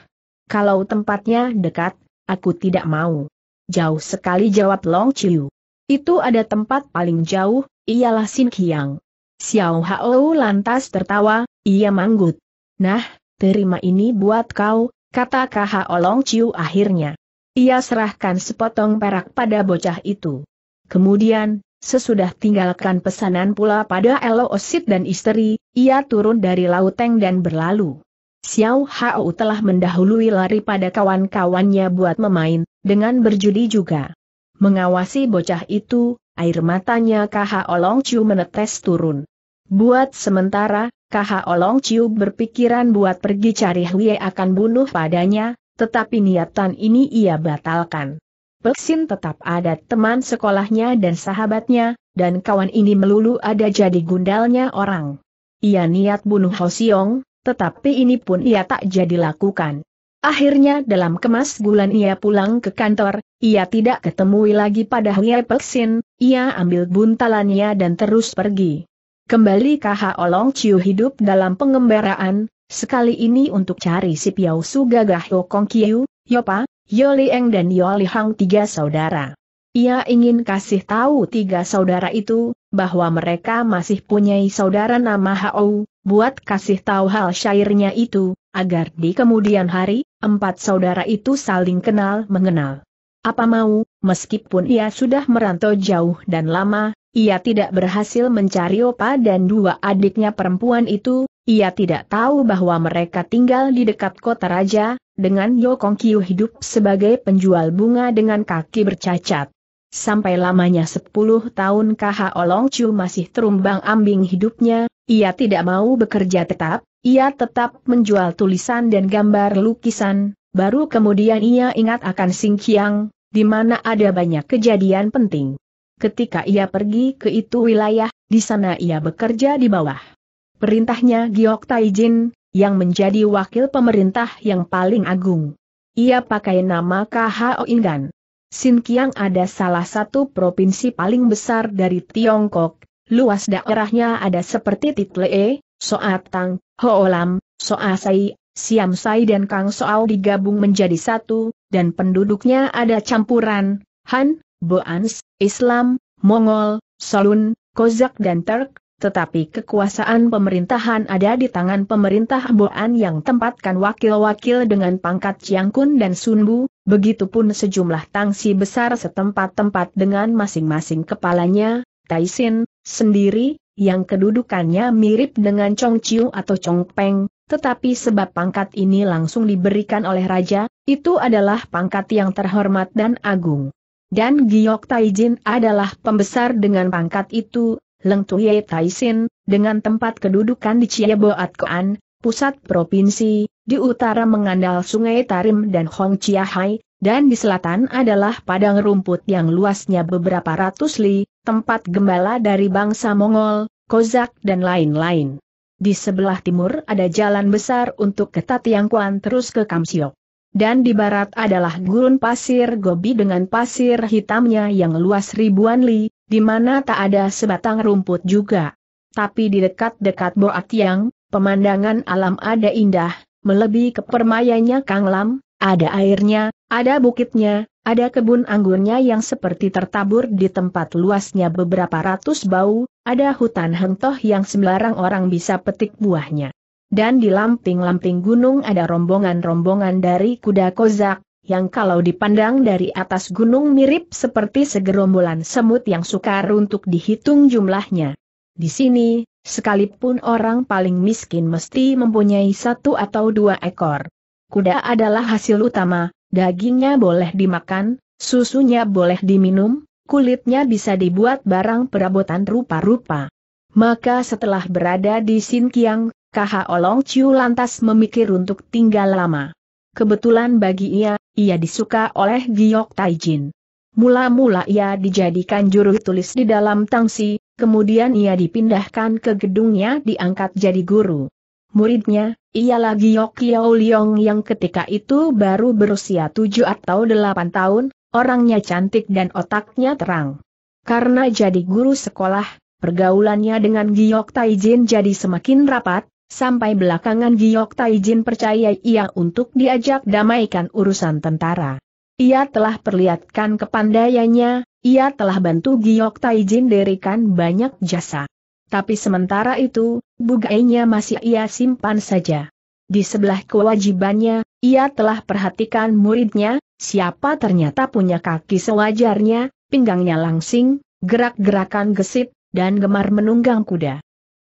Kalau tempatnya dekat, Aku tidak mau. Jauh sekali jawab Long Chiu. Itu ada tempat paling jauh, ialah Sin Kiang. Xiao Hao lantas tertawa, ia manggut. Nah, terima ini buat kau, kata Kaha Long Chiu akhirnya. Ia serahkan sepotong perak pada bocah itu. Kemudian, Sesudah tinggalkan pesanan pula pada Elo Osit dan istri, ia turun dari lauteng dan berlalu. Xiao Hao telah mendahului lari pada kawan-kawannya buat memain, dengan berjudi juga. Mengawasi bocah itu, air matanya Kaha Olong Chiu menetes turun. Buat sementara, Kaha Olong Chiu berpikiran buat pergi cari Huye akan bunuh padanya, tetapi niatan ini ia batalkan. Peksin tetap ada teman sekolahnya dan sahabatnya, dan kawan ini melulu ada jadi gundalnya orang. Ia niat bunuh Hosiong, tetapi ini pun ia tak jadi lakukan. Akhirnya dalam kemas bulan ia pulang ke kantor, ia tidak ketemui lagi pada Hwee Peksin, ia ambil buntalannya dan terus pergi. Kembali KH Olong Chiu hidup dalam pengembaraan, sekali ini untuk cari si Piau Su Gagah Yokong Kong Kiu, Yopa, Yoli Eng dan Yoli Hang tiga saudara. Ia ingin kasih tahu tiga saudara itu, bahwa mereka masih punya saudara nama Hao, buat kasih tahu hal syairnya itu, agar di kemudian hari, empat saudara itu saling kenal mengenal. Apa mau, meskipun ia sudah merantau jauh dan lama, ia tidak berhasil mencari opa dan dua adiknya perempuan itu, ia tidak tahu bahwa mereka tinggal di dekat kota raja, dengan Yokong Kiu hidup sebagai penjual bunga dengan kaki bercacat. Sampai lamanya 10 tahun KH Olong masih terumbang ambing hidupnya, ia tidak mau bekerja tetap, ia tetap menjual tulisan dan gambar lukisan, baru kemudian ia ingat akan Singkiang, di mana ada banyak kejadian penting. Ketika ia pergi ke itu wilayah, di sana ia bekerja di bawah. Perintahnya Giok Taijin, yang menjadi wakil pemerintah yang paling agung. Ia pakai nama KHO Ingan. Sinkiang ada salah satu provinsi paling besar dari Tiongkok, luas daerahnya ada seperti Titlee, Soatang, Hoolam, Soasai, Siamsai dan Kang soal digabung menjadi satu, dan penduduknya ada campuran, Han, Boans, Islam, Mongol, Solun, Kozak dan Turk, tetapi kekuasaan pemerintahan ada di tangan pemerintah Boan yang tempatkan wakil-wakil dengan pangkat Ciangkun dan Sunbu, begitupun sejumlah tangsi besar setempat-tempat dengan masing-masing kepalanya, Taisin, sendiri, yang kedudukannya mirip dengan Chong Chiu atau Chong Peng, tetapi sebab pangkat ini langsung diberikan oleh raja, itu adalah pangkat yang terhormat dan agung. Dan Giok Taijin adalah pembesar dengan pangkat itu, Leng Tuye Taisin, dengan tempat kedudukan di Chieboat Koan, pusat provinsi, di utara mengandal sungai Tarim dan Hong Chiahai, dan di selatan adalah padang rumput yang luasnya beberapa ratus li, tempat gembala dari bangsa Mongol, Kozak dan lain-lain. Di sebelah timur ada jalan besar untuk ke Tatiangkuan terus ke Kamsiok. Dan di barat adalah gurun pasir gobi dengan pasir hitamnya yang luas ribuan li, di mana tak ada sebatang rumput juga. Tapi di dekat-dekat Boat Yang, pemandangan alam ada indah, melebihi kepermayanya Kang Lam, ada airnya, ada bukitnya, ada kebun anggurnya yang seperti tertabur di tempat luasnya beberapa ratus bau, ada hutan hengtoh yang sembarang orang bisa petik buahnya. Dan di lamping-lamping gunung ada rombongan-rombongan dari kuda kozak, yang kalau dipandang dari atas gunung mirip seperti segerombolan semut yang sukar untuk dihitung jumlahnya. Di sini, sekalipun orang paling miskin mesti mempunyai satu atau dua ekor. Kuda adalah hasil utama, dagingnya boleh dimakan, susunya boleh diminum, kulitnya bisa dibuat barang perabotan rupa-rupa. Maka setelah berada di Sinkiang, Kaha Olong Chiu lantas memikir untuk tinggal lama. Kebetulan bagi ia, ia disuka oleh Giok Taijin. Mula-mula ia dijadikan juru tulis di dalam Tangsi, kemudian ia dipindahkan ke gedungnya diangkat jadi guru. Muridnya, Ialah Yau Leong yang ketika itu baru berusia tujuh atau delapan tahun, orangnya cantik dan otaknya terang. Karena jadi guru sekolah, pergaulannya dengan Giok Taijin jadi semakin rapat, sampai belakangan Giok Taijin percaya ia untuk diajak damaikan urusan tentara. Ia telah perlihatkan kepandaiannya, ia telah bantu Giok Taijin dirikan banyak jasa. Tapi sementara itu, bugainya masih ia simpan saja. Di sebelah kewajibannya, ia telah perhatikan muridnya, siapa ternyata punya kaki sewajarnya, pinggangnya langsing, gerak-gerakan gesit, dan gemar menunggang kuda.